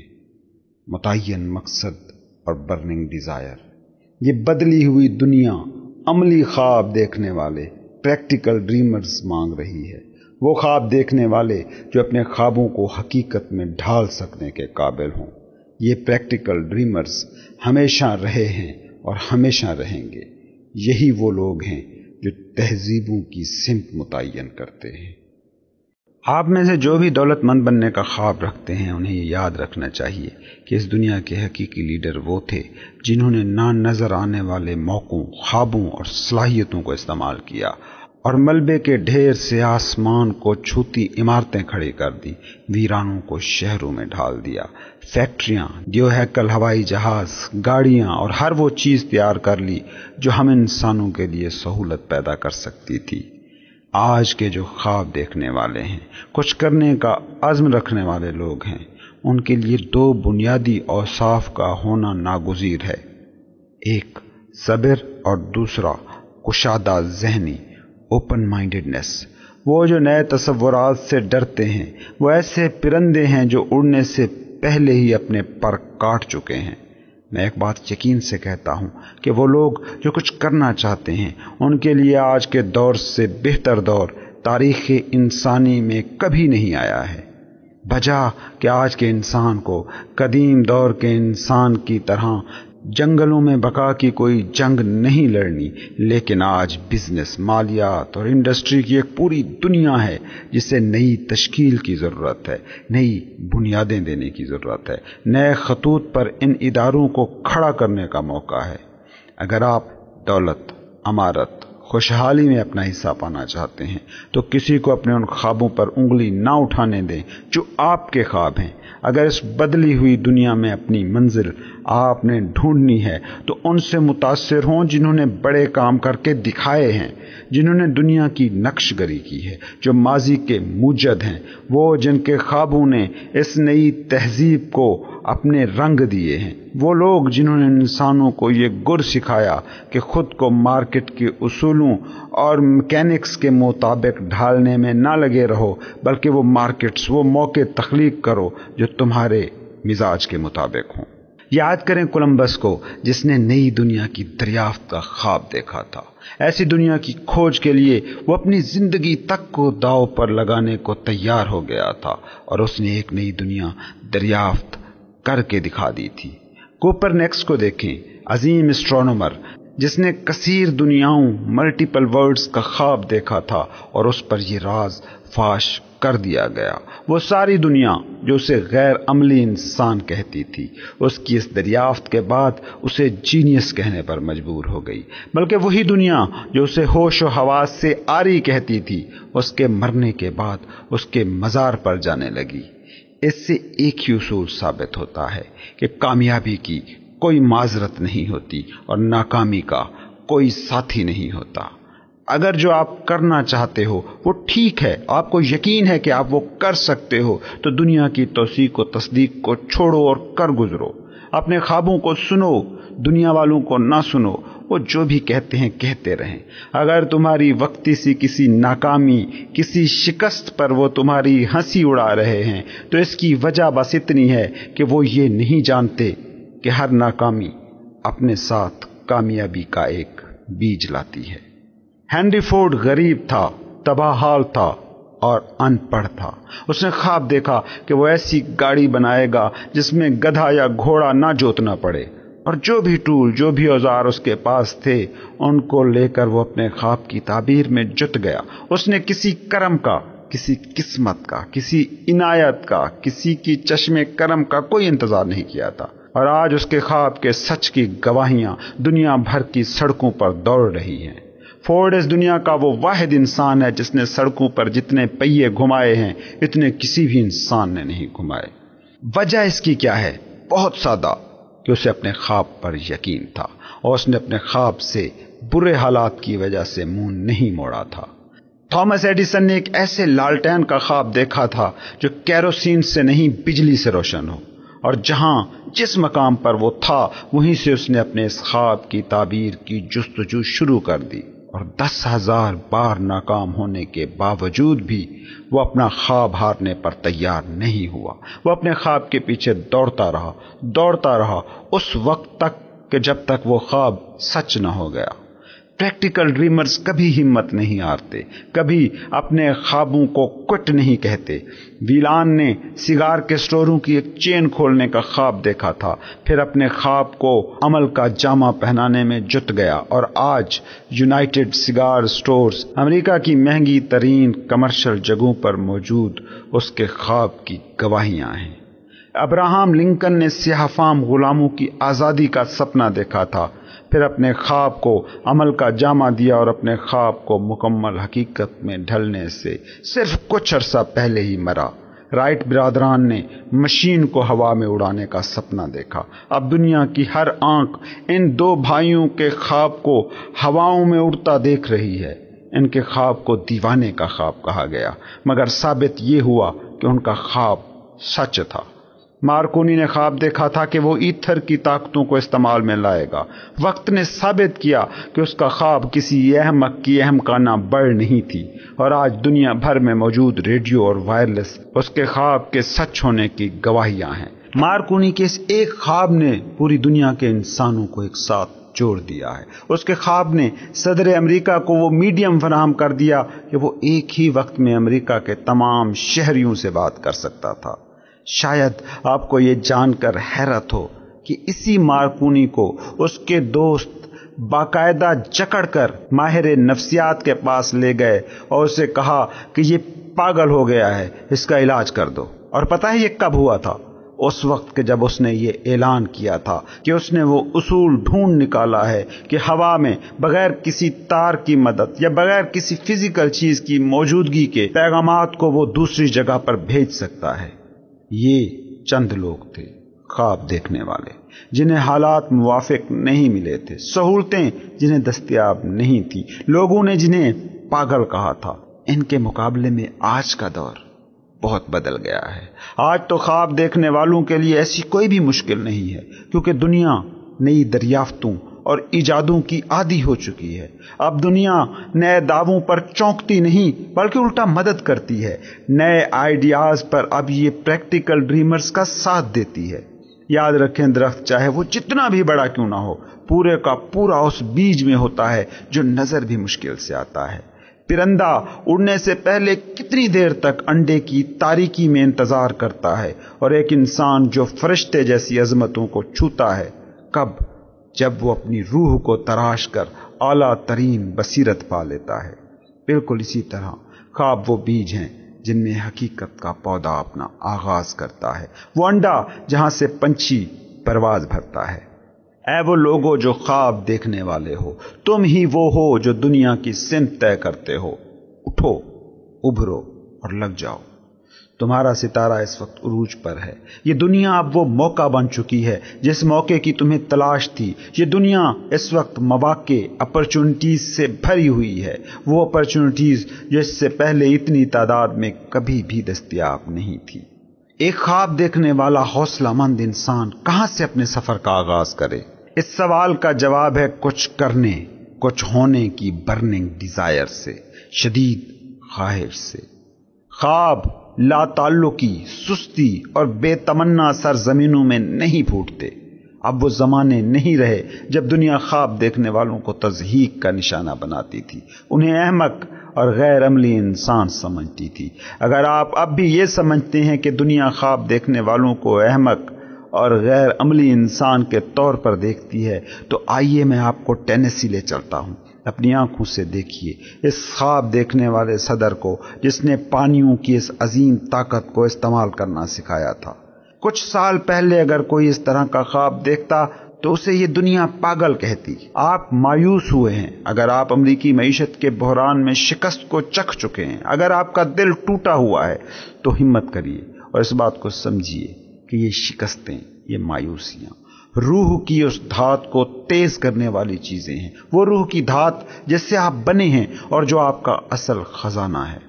मुतन मकसद और बर्निंग डिज़ायर ये बदली हुई दुनिया अमली ख्वाब देखने वाले प्रैक्टिकल ड्रीमर्स मांग रही है वो ख्वाब देखने वाले जो अपने ख्वाबों को हकीकत में ढाल सकने के काबिल हों ये प्रैक्टिकल ड्रीमर्स हमेशा रहे हैं और हमेशा रहेंगे यही वो लोग हैं जो तहजीबों की सिमत मुतन करते हैं आप में से जो भी दौलतमंद बनने का ख्वाब रखते हैं उन्हें यह याद रखना चाहिए कि इस दुनिया के हकीकी लीडर वो थे जिन्होंने ना नज़र आने वाले मौक़ों ख्वाबों और सलाहियतों को इस्तेमाल किया और मलबे के ढेर से आसमान को छूती इमारतें खड़ी कर दी वीरानों को शहरों में ढाल दिया फैक्ट्रियां ड्योहैकल हवाई जहाज गाड़ियां और हर वो चीज़ तैयार कर ली जो हम इंसानों के लिए सहूलत पैदा कर सकती थी आज के जो ख्वाब देखने वाले हैं कुछ करने का आज़म रखने वाले लोग हैं उनके लिए दो बुनियादी औसाफ का होना नागुजीर है एक सबिर और दूसरा कुशादा जहनी ओपन माइंडेडनेस वो जो नए तस्वुरात से डरते हैं वो ऐसे परिंदे हैं जो उड़ने से पहले ही अपने पर काट चुके हैं मैं एक बात यकीन से कहता हूँ कि वो लोग जो कुछ करना चाहते हैं उनके लिए आज के दौर से बेहतर दौर तारीख इंसानी में कभी नहीं आया है बजा कि आज के इंसान को कदीम दौर के इंसान की तरह जंगलों में बका की कोई जंग नहीं लड़नी लेकिन आज बिजनेस मालियात और इंडस्ट्री की एक पूरी दुनिया है जिसे नई तश्कील की ज़रूरत है नई बुनियादें देने की ज़रूरत है नए खतूत पर इन इदारों को खड़ा करने का मौका है अगर आप दौलत अमारत खुशहाली में अपना हिस्सा पाना चाहते हैं तो किसी को अपने उन ख्वाबों पर उंगली ना उठाने दें जो आपके ख्वाब हैं अगर इस बदली हुई दुनिया में अपनी मंजिल आपने ढूंढनी है तो उनसे मुतासर हों जिन्होंने बड़े काम करके दिखाए हैं जिन्होंने दुनिया की नक्शगरी की है जो माजी के मुजद हैं वो जिनके ख्वाबों ने इस नई तहजीब को अपने रंग दिए हैं वो लोग जिन्होंने इंसानों को ये गुर सिखाया कि खुद को मार्केट के उसूलों और मैकेनिक्स के मुताबिक ढालने में ना लगे रहो बल्कि वो मार्केट्स वो मौके तख्लीक करो जो तुम्हारे मिजाज के मुताबिक हों याद करें कोलंबस को जिसने नई दुनिया की दरियाफ्त का ख्वाब देखा था ऐसी दुनिया की खोज के लिए वो अपनी जिंदगी तक को दाव पर लगाने को तैयार हो गया था और उसने एक नई दुनिया दरियाफ्त करके दिखा दी थी कोपर नेक्स को देखें अजीम एस्ट्रोनोमर जिसने कसीर दुनियाओं मल्टीपल वर्ल्ड्स का ख्वाब देखा था और उस पर यह राज फाश कर दिया गया वो सारी दुनिया जो उसे गैर अमली इंसान कहती थी उसकी इस दरियाफ्त के बाद उसे जीनियस कहने पर मजबूर हो गई बल्कि वही दुनिया जो उसे होश व हवास से आरी कहती थी उसके मरने के बाद उसके मज़ार पर जाने लगी इससे एक ही उसूल साबित होता है कि कामयाबी की कोई माजरत नहीं होती और नाकामी का कोई साथी नहीं होता अगर जो आप करना चाहते हो वो ठीक है आपको यकीन है कि आप वो कर सकते हो तो दुनिया की तोसी को तस्दीक को छोड़ो और कर गुजरो अपने ख्वाबों को सुनो दुनिया वालों को ना सुनो वो जो भी कहते हैं कहते रहें अगर तुम्हारी वक्ती सी किसी नाकामी किसी शिकस्त पर वो तुम्हारी हंसी उड़ा रहे हैं तो इसकी वजह बस इतनी है कि वो ये नहीं जानते कि हर नाकामी अपने साथ कामयाबी का एक बीज लाती है हैंडी फोर्ड गरीब था तबाहाल था और अनपढ़ था उसने ख्वाब देखा कि वो ऐसी गाड़ी बनाएगा जिसमें गधा या घोड़ा ना जोतना पड़े और जो भी टूल जो भी औजार उसके पास थे उनको लेकर वो अपने ख्वाब की ताबीर में जुट गया उसने किसी कर्म का किसी किस्मत का किसी इनायत का किसी की चश्मे कर्म का कोई इंतज़ार नहीं किया था और आज उसके ख्वाब के सच की गवाहियां दुनिया भर की सड़कों पर दौड़ रही हैं फोर्ड इस दुनिया का वो वाहिद इंसान है जिसने सड़कों पर जितने पहिए घुमाए हैं इतने किसी भी इंसान ने नहीं घुमाए वजह इसकी क्या है बहुत सादा कि उसे अपने ख्वाब पर यकीन था और उसने अपने ख्वाब से बुरे हालात की वजह से मुंह नहीं मोड़ा था थॉमस एडिसन ने एक ऐसे लालटेन का ख्वाब देखा था जो कैरोसिन से नहीं बिजली से रोशन हो और जहां जिस मकाम पर वो था वहीं से उसने अपने इस ख्वाब की ताबीर की जस्तजू शुरू कर दी और दस हजार बार नाकाम होने के बावजूद भी वो अपना ख्वाब हारने पर तैयार नहीं हुआ वो अपने ख्वाब के पीछे दौड़ता रहा दौड़ता रहा उस वक्त तक कि जब तक वो ख्वाब सच न हो गया प्रैक्टिकल ड्रीमर्स कभी हिम्मत नहीं हारते कभी अपने ख्वाबों को कुट नहीं कहते वीलान ने सिगार के स्टोरों की एक चेन खोलने का ख्वाब देखा था फिर अपने ख्वाब को अमल का जामा पहनाने में जुट गया और आज यूनाइटेड सिगार स्टोर्स अमेरिका की महंगी तरीन कमर्शल जगहों पर मौजूद उसके ख्वाब की गवाहियां हैं अब्राहम लिंकन ने सियाफाम गुलामों की आज़ादी का सपना देखा था फिर अपने ख्वाब को अमल का जामा दिया और अपने ख्वाब को मुकम्मल हकीकत में ढलने से सिर्फ कुछ अरसा पहले ही मरा राइट बिरादरान ने मशीन को हवा में उड़ाने का सपना देखा अब दुनिया की हर आंख इन दो भाइयों के ख्वाब को हवाओं में उड़ता देख रही है इनके ख्वाब को दीवाने का ख्वाब कहा गया मगर साबित ये हुआ कि उनका ख्वाब सच था मारकोनी ने ख्वाब देखा था कि वो ईथर की ताकतों को इस्तेमाल में लाएगा वक्त ने साबित किया कि उसका ख्वाब किसी अहमक की अहम काना बढ़ नहीं थी और आज दुनिया भर में मौजूद रेडियो और वायरलेस उसके ख्वाब के सच होने की गवाहियां हैं मारकोनी के इस एक ख्वाब ने पूरी दुनिया के इंसानों को एक साथ जोड़ दिया है उसके ख्वाब ने सदर अमेरिका को वो मीडियम फराहम कर दिया कि वो एक ही वक्त में अमेरिका के तमाम शहरियों से बात कर सकता था शायद आपको ये जानकर हैरत हो कि इसी मारकूनी को उसके दोस्त बाकायदा जकड़ कर माहिर नफ्सियात के पास ले गए और उसे कहा कि ये पागल हो गया है इसका इलाज कर दो और पता है ये कब हुआ था उस वक्त के जब उसने ये ऐलान किया था कि उसने वो उसूल ढूंढ निकाला है कि हवा में बगैर किसी तार की मदद या बगैर किसी फिजिकल चीज की मौजूदगी के पैगाम को वो दूसरी जगह पर भेज सकता है ये चंद लोग थे ख्वाब देखने वाले जिन्हें हालात मुआफिक नहीं मिले थे सहूलतें जिन्हें दस्तियाब नहीं थी लोगों ने जिन्हें पागल कहा था इनके मुकाबले में आज का दौर बहुत बदल गया है आज तो ख्वाब देखने वालों के लिए ऐसी कोई भी मुश्किल नहीं है क्योंकि दुनिया नई दरियाफ्तों और इजादों की आदि हो चुकी है अब दुनिया नए दावों पर चौंकती नहीं बल्कि उल्टा मदद करती है नए आइडियाज पर अब ये प्रैक्टिकल ड्रीमर्स का साथ देती है याद रखें दरख्त चाहे वो जितना भी बड़ा क्यों ना हो पूरे का पूरा उस बीज में होता है जो नजर भी मुश्किल से आता है पिरंदा उड़ने से पहले कितनी देर तक अंडे की तारीकी में इंतजार करता है और एक इंसान जो फरिश्ते जैसी अजमतों को छूता है कब जब वो अपनी रूह को तराश कर आला तरीन बसीरत पा लेता है बिल्कुल इसी तरह ख्वाब वो बीज हैं जिनमें हकीकत का पौधा अपना आगाज करता है वो अंडा जहां से पंछी परवाज भरता है ऐ वो लोगो जो ख्वाब देखने वाले हो तुम ही वो हो जो दुनिया की सिंध तय करते हो उठो उभरो और लग जाओ तुम्हारा सितारा इस वक्त उरूज पर है ये दुनिया अब वो मौका बन चुकी है जिस मौके की तुम्हें तलाश थी ये दुनिया इस वक्त मवाके अपॉर्चुनिटीज़ से भरी हुई है वो अपॉर्चुनिटीज़ जो इससे पहले इतनी तादाद में कभी भी दस्तियाब नहीं थी एक ख्वाब देखने वाला हौसलामंद इंसान कहां से अपने सफ़र का आगाज़ करे इस सवाल का जवाब है कुछ करने कुछ होने की बर्निंग डिज़ायर से शदीद ख्वाहिश से ख्वाब लाताल्लुकी सुस्ती और बेतमन्ना सरजमीनों में नहीं फूटते अब वो जमाने नहीं रहे जब दुनिया ख्वाब देखने वालों को तजहीक का निशाना बनाती थी उन्हें अहमक और गैर अमली इंसान समझती थी अगर आप अब भी ये समझते हैं कि दुनिया ख्वाब देखने वालों को अहमक और गैर अमली इंसान के तौर पर देखती है तो आइए मैं आपको टेनेसी ले चलता हूँ अपनी आंखों से देखिए इस ख्वाब देखने वाले सदर को जिसने पानियों की इस अजीम ताकत को इस्तेमाल करना सिखाया था कुछ साल पहले अगर कोई इस तरह का ख्वाब देखता तो उसे ये दुनिया पागल कहती आप मायूस हुए हैं अगर आप अमरीकी मीशत के बहरान में शिकस्त को चख चुके हैं अगर आपका दिल टूटा हुआ है तो हिम्मत करिए और इस बात को समझिए कि ये शिकस्तें ये मायूसियां रूह की उस धात को तेज करने वाली चीजें हैं वो रूह की धात जिससे आप बने हैं और जो आपका असल खजाना है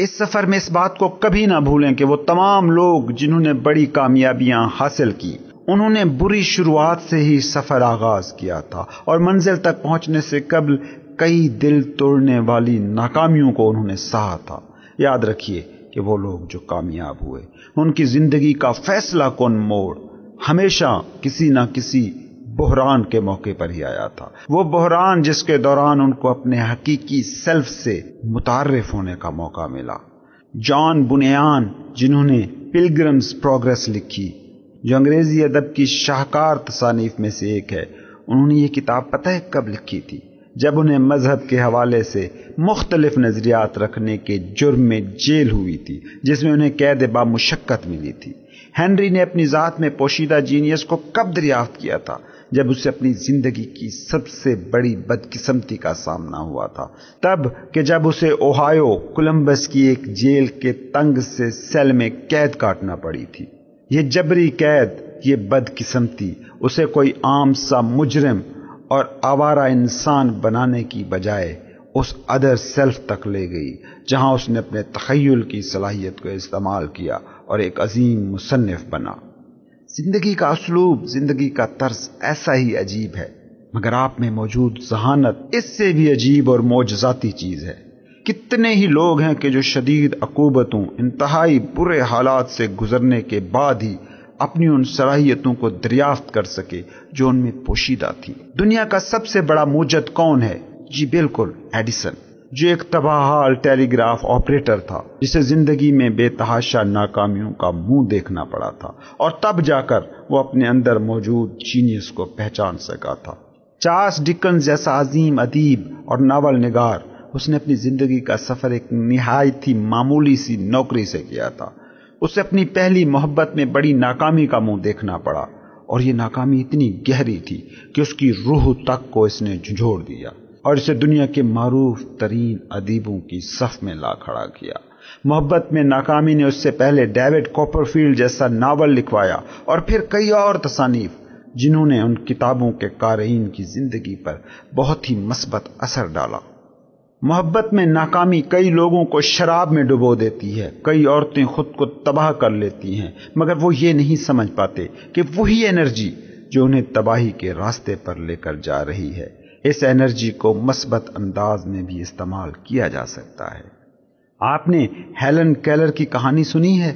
इस सफर में इस बात को कभी ना भूलें कि वो तमाम लोग जिन्होंने बड़ी कामयाबियां हासिल की उन्होंने बुरी शुरुआत से ही सफर आगाज किया था और मंजिल तक पहुंचने से कबल कई दिल तोड़ने वाली नाकामियों को उन्होंने सहा था याद रखिए कि वो लोग जो कामयाब हुए उनकी जिंदगी का फैसला कौन मोड़ हमेशा किसी ना किसी बहरान के मौके पर ही आया था वो बहरान जिसके दौरान उनको अपने हकीकी सेल्फ से मुतारफ होने का मौका मिला जॉन बुनियान जिन्होंने पिलग्रम्स प्रोग्रेस लिखी जो अंग्रेजी अदब की शाहकार तसानीफ में से एक है उन्होंने ये किताब पता है कब लिखी थी जब उन्हें मजहब के हवाले से मुख्तलिफ नज़रियात रखने के जुर्म में जेल हुई थी जिसमें उन्हें कैद बामुशक्कत मिली थी हेनरी ने अपनी ज़ात में पोशीदा जीनियस को कब दरियाफ्त किया था जब उसे अपनी जिंदगी की सबसे बड़ी बदकिस्मती का सामना हुआ था तब कि जब उसे ओहायो कोलंबस की एक जेल के तंग से सेल में कैद काटना पड़ी थी ये जबरी कैद ये बदकिस्मती उसे कोई आम सा मुजरम और आवारा इंसान बनाने की बजाय उस अदर सेल्फ तक ले गई जहां उसने अपने तखयल की सलाहियत को इस्तेमाल किया और एक अजीम मुसन्फ बना जिंदगी का असलूब जिंदगी का तर्ज ऐसा ही अजीब है मगर आप में मौजूद जहानत इससे भी अजीब और मोजाती चीज़ है कितने ही लोग हैं कि जो शदीद अकूबतों इंतहाई बुरे हालात से गुजरने के बाद ही अपनी उन सलाहियतों को दरियाफ्त कर सके जो उनमें पोशीदा थी दुनिया का सबसे बड़ा मोजद कौन है जी बिल्कुल एडिसन जो एक तबाहाल टेलीग्राफ ऑपरेटर था जिसे जिंदगी में बेतहाशा नाकामियों का मुंह देखना पड़ा था और तब जाकर वो अपने अंदर मौजूद जीनियस को पहचान सका था चार्ल्स डिकन जैसा अजीम अदीब और नावल निगार उसने अपनी जिंदगी का सफर एक नहायत ही मामूली सी नौकरी से किया था उसे अपनी पहली मोहब्बत में बड़ी नाकामी का मुंह देखना पड़ा और ये नाकामी इतनी गहरी थी कि उसकी रूह तक को इसने झुंझोड़ दिया और इसे दुनिया के मरूफ तरीन अदीबों की सफ में ला खड़ा किया मोहब्बत में नाकामी ने उससे पहले डेविड कॉपरफील्ड जैसा नावल लिखवाया और फिर कई और तसानीफ जिन्होंने उन किताबों के कारीन की जिंदगी पर बहुत ही मस्बत असर डाला मोहब्बत में नाकामी कई लोगों को शराब में डुबो देती है कई औरतें खुद को तबाह कर लेती हैं मगर वो ये नहीं समझ पाते कि वही एनर्जी जो उन्हें तबाही के रास्ते पर लेकर जा रही है इस एनर्जी को मस्बत अंदाज में भी इस्तेमाल किया जा सकता है आपने हेलन कैलर की कहानी सुनी है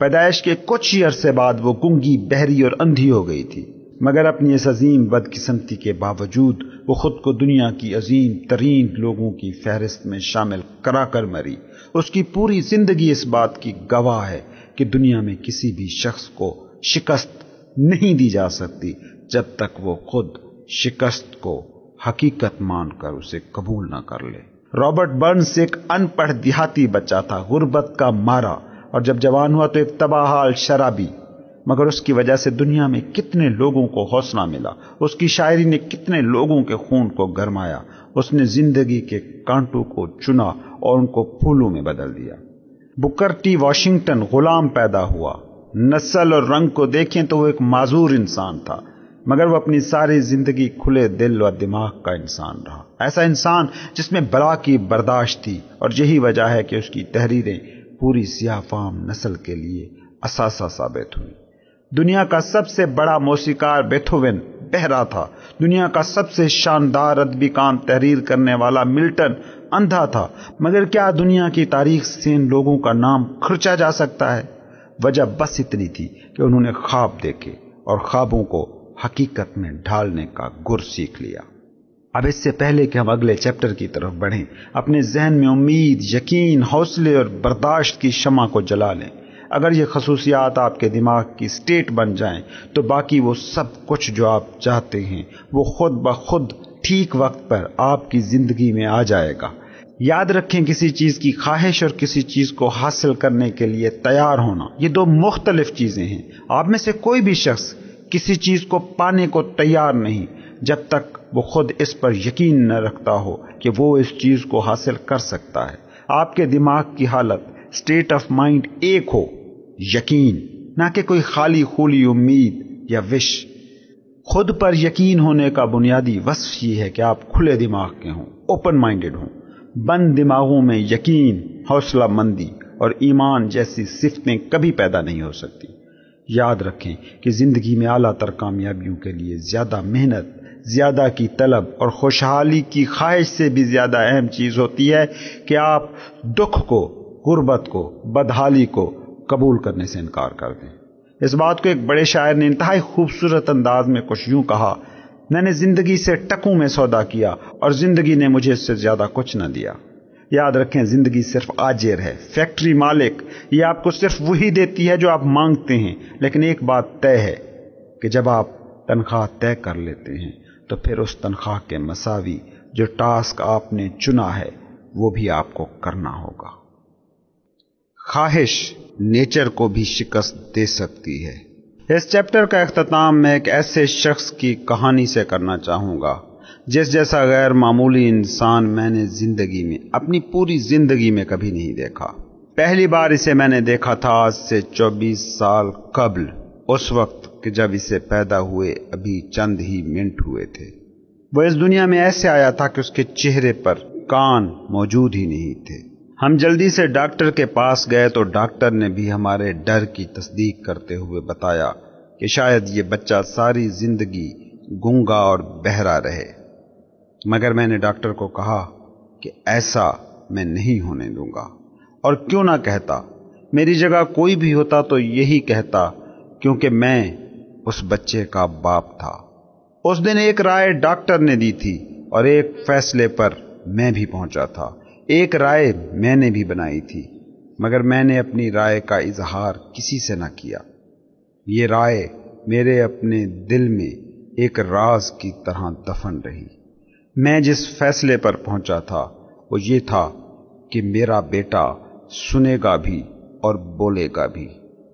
पैदाइश के कुछ ही अरसे बाद वो गुंगी बहरी और अंधी हो गई थी मगर अपनी इस अजीम बदकिस्मती के बावजूद वो खुद को दुनिया की अजीम तरीन लोगों की फहरिस्त में शामिल करा कर मरी उसकी पूरी जिंदगी इस बात की गवाह है कि दुनिया में किसी भी शख्स को शिकस्त नहीं दी जा सकती जब तक वो खुद शिकस्त को हकीकत मानकर उसे कबूल ना कर ले रॉबर्ट बर्न्स एक अनपढ़ देहाती बच्चा था गुर्बत का मारा और जब जवान हुआ तो एक तबाहाल शराबी मगर उसकी वजह से दुनिया में कितने लोगों को हौसला मिला उसकी शायरी ने कितने लोगों के खून को गरमाया उसने जिंदगी के कांटों को चुना और उनको फूलों में बदल दिया बुकर टी वॉशिंगटन गुलाम पैदा हुआ नस्ल और रंग को देखें तो वो एक माजूर इंसान था मगर वो अपनी सारी जिंदगी खुले दिल और दिमाग का इंसान रहा ऐसा इंसान जिसमें बला की बर्दाश्त थी और यही वजह है कि उसकी तहरीरें पूरी सियाफाम नस्ल के लिए असासा साबित हुई दुनिया का सबसे बड़ा मौसीकार बेथोविन बहरा था दुनिया का सबसे शानदार अदबी काम तहरीर करने वाला मिल्टन अंधा था मगर क्या दुनिया की तारीख से इन लोगों का नाम खर्चा जा सकता है वजह बस इतनी थी कि उन्होंने ख्वाब देखे और ख्वाबों को हकीकत में ढालने का गुर सीख लिया अब इससे पहले कि हम अगले चैप्टर की तरफ बढ़ें अपने जहन में उम्मीद यकीन हौसले और बर्दाश्त की क्षमा को जला लें अगर ये खसूसियात आपके दिमाग की स्टेट बन जाएं तो बाकी वो सब कुछ जो आप चाहते हैं वो खुद ब खुद ठीक वक्त पर आपकी ज़िंदगी में आ जाएगा याद रखें किसी चीज़ की ख्वाहिश और किसी चीज़ को हासिल करने के लिए तैयार होना ये दो मुख्तलिफ चीज़ें हैं आप में से कोई भी शख्स किसी चीज को पाने को तैयार नहीं जब तक वो खुद इस पर यकीन न रखता हो कि वो इस चीज को हासिल कर सकता है आपके दिमाग की हालत स्टेट ऑफ माइंड एक हो यकीन ना कि कोई खाली खूली उम्मीद या विश खुद पर यकीन होने का बुनियादी वस्फ ये है कि आप खुले दिमाग के हों ओपन माइंडेड हों बंद दिमागों में यकीन हौसला मंदी और ईमान जैसी सिफतें कभी पैदा नहीं हो सकती याद रखें कि ज़िंदगी में अला तर कामयाबियों के लिए ज़्यादा मेहनत ज़्यादा की तलब और खुशहाली की ख्वाहिश से भी ज़्यादा अहम चीज़ होती है कि आप दुख को गुर्बत को बदहाली को कबूल करने से इनकार कर दें इस बात को एक बड़े शायर ने इंतहा खूबसूरत अंदाज में कुछ यूं कहा मैंने ज़िंदगी से टकों में सौदा किया और ज़िंदगी ने मुझे इससे ज़्यादा कुछ न दिया याद रखें जिंदगी सिर्फ आजेर है फैक्ट्री मालिक ये आपको सिर्फ वही देती है जो आप मांगते हैं लेकिन एक बात तय है कि जब आप तनख्वाह तय कर लेते हैं तो फिर उस तनख्वाह के मसावी जो टास्क आपने चुना है वो भी आपको करना होगा ख्वाहिश नेचर को भी शिकस्त दे सकती है इस चैप्टर का अख्ताम मैं एक ऐसे शख्स की कहानी से करना चाहूंगा जिस जैसा गैर मामूली इंसान मैंने जिंदगी में अपनी पूरी जिंदगी में कभी नहीं देखा पहली बार इसे मैंने देखा था आज से 24 साल कबल उस वक्त कि जब इसे पैदा हुए अभी चंद ही मिनट हुए थे वह इस दुनिया में ऐसे आया था कि उसके चेहरे पर कान मौजूद ही नहीं थे हम जल्दी से डॉक्टर के पास गए तो डॉक्टर ने भी हमारे डर की तस्दीक करते हुए बताया कि शायद ये बच्चा सारी जिंदगी गंगा और बहरा रहे मगर मैंने डॉक्टर को कहा कि ऐसा मैं नहीं होने दूंगा और क्यों ना कहता मेरी जगह कोई भी होता तो यही कहता क्योंकि मैं उस बच्चे का बाप था उस दिन एक राय डॉक्टर ने दी थी और एक फैसले पर मैं भी पहुंचा था एक राय मैंने भी बनाई थी मगर मैंने अपनी राय का इजहार किसी से ना किया ये राय मेरे अपने दिल में एक राज की तरह दफन रही मैं जिस फैसले पर पहुंचा था वो ये था कि मेरा बेटा सुनेगा भी और बोलेगा भी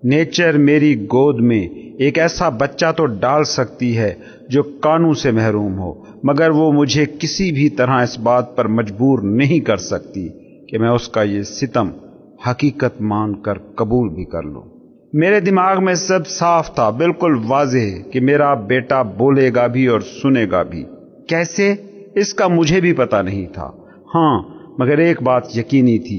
नेचर मेरी गोद में एक ऐसा बच्चा तो डाल सकती है जो कानू से महरूम हो मगर वो मुझे किसी भी तरह इस बात पर मजबूर नहीं कर सकती कि मैं उसका ये सितम हकीकत मान कर कबूल भी कर लूँ मेरे दिमाग में सब साफ था बिल्कुल वाजह कि मेरा बेटा बोलेगा भी और सुनेगा भी कैसे इसका मुझे भी पता नहीं था हाँ मगर एक बात यकीनी थी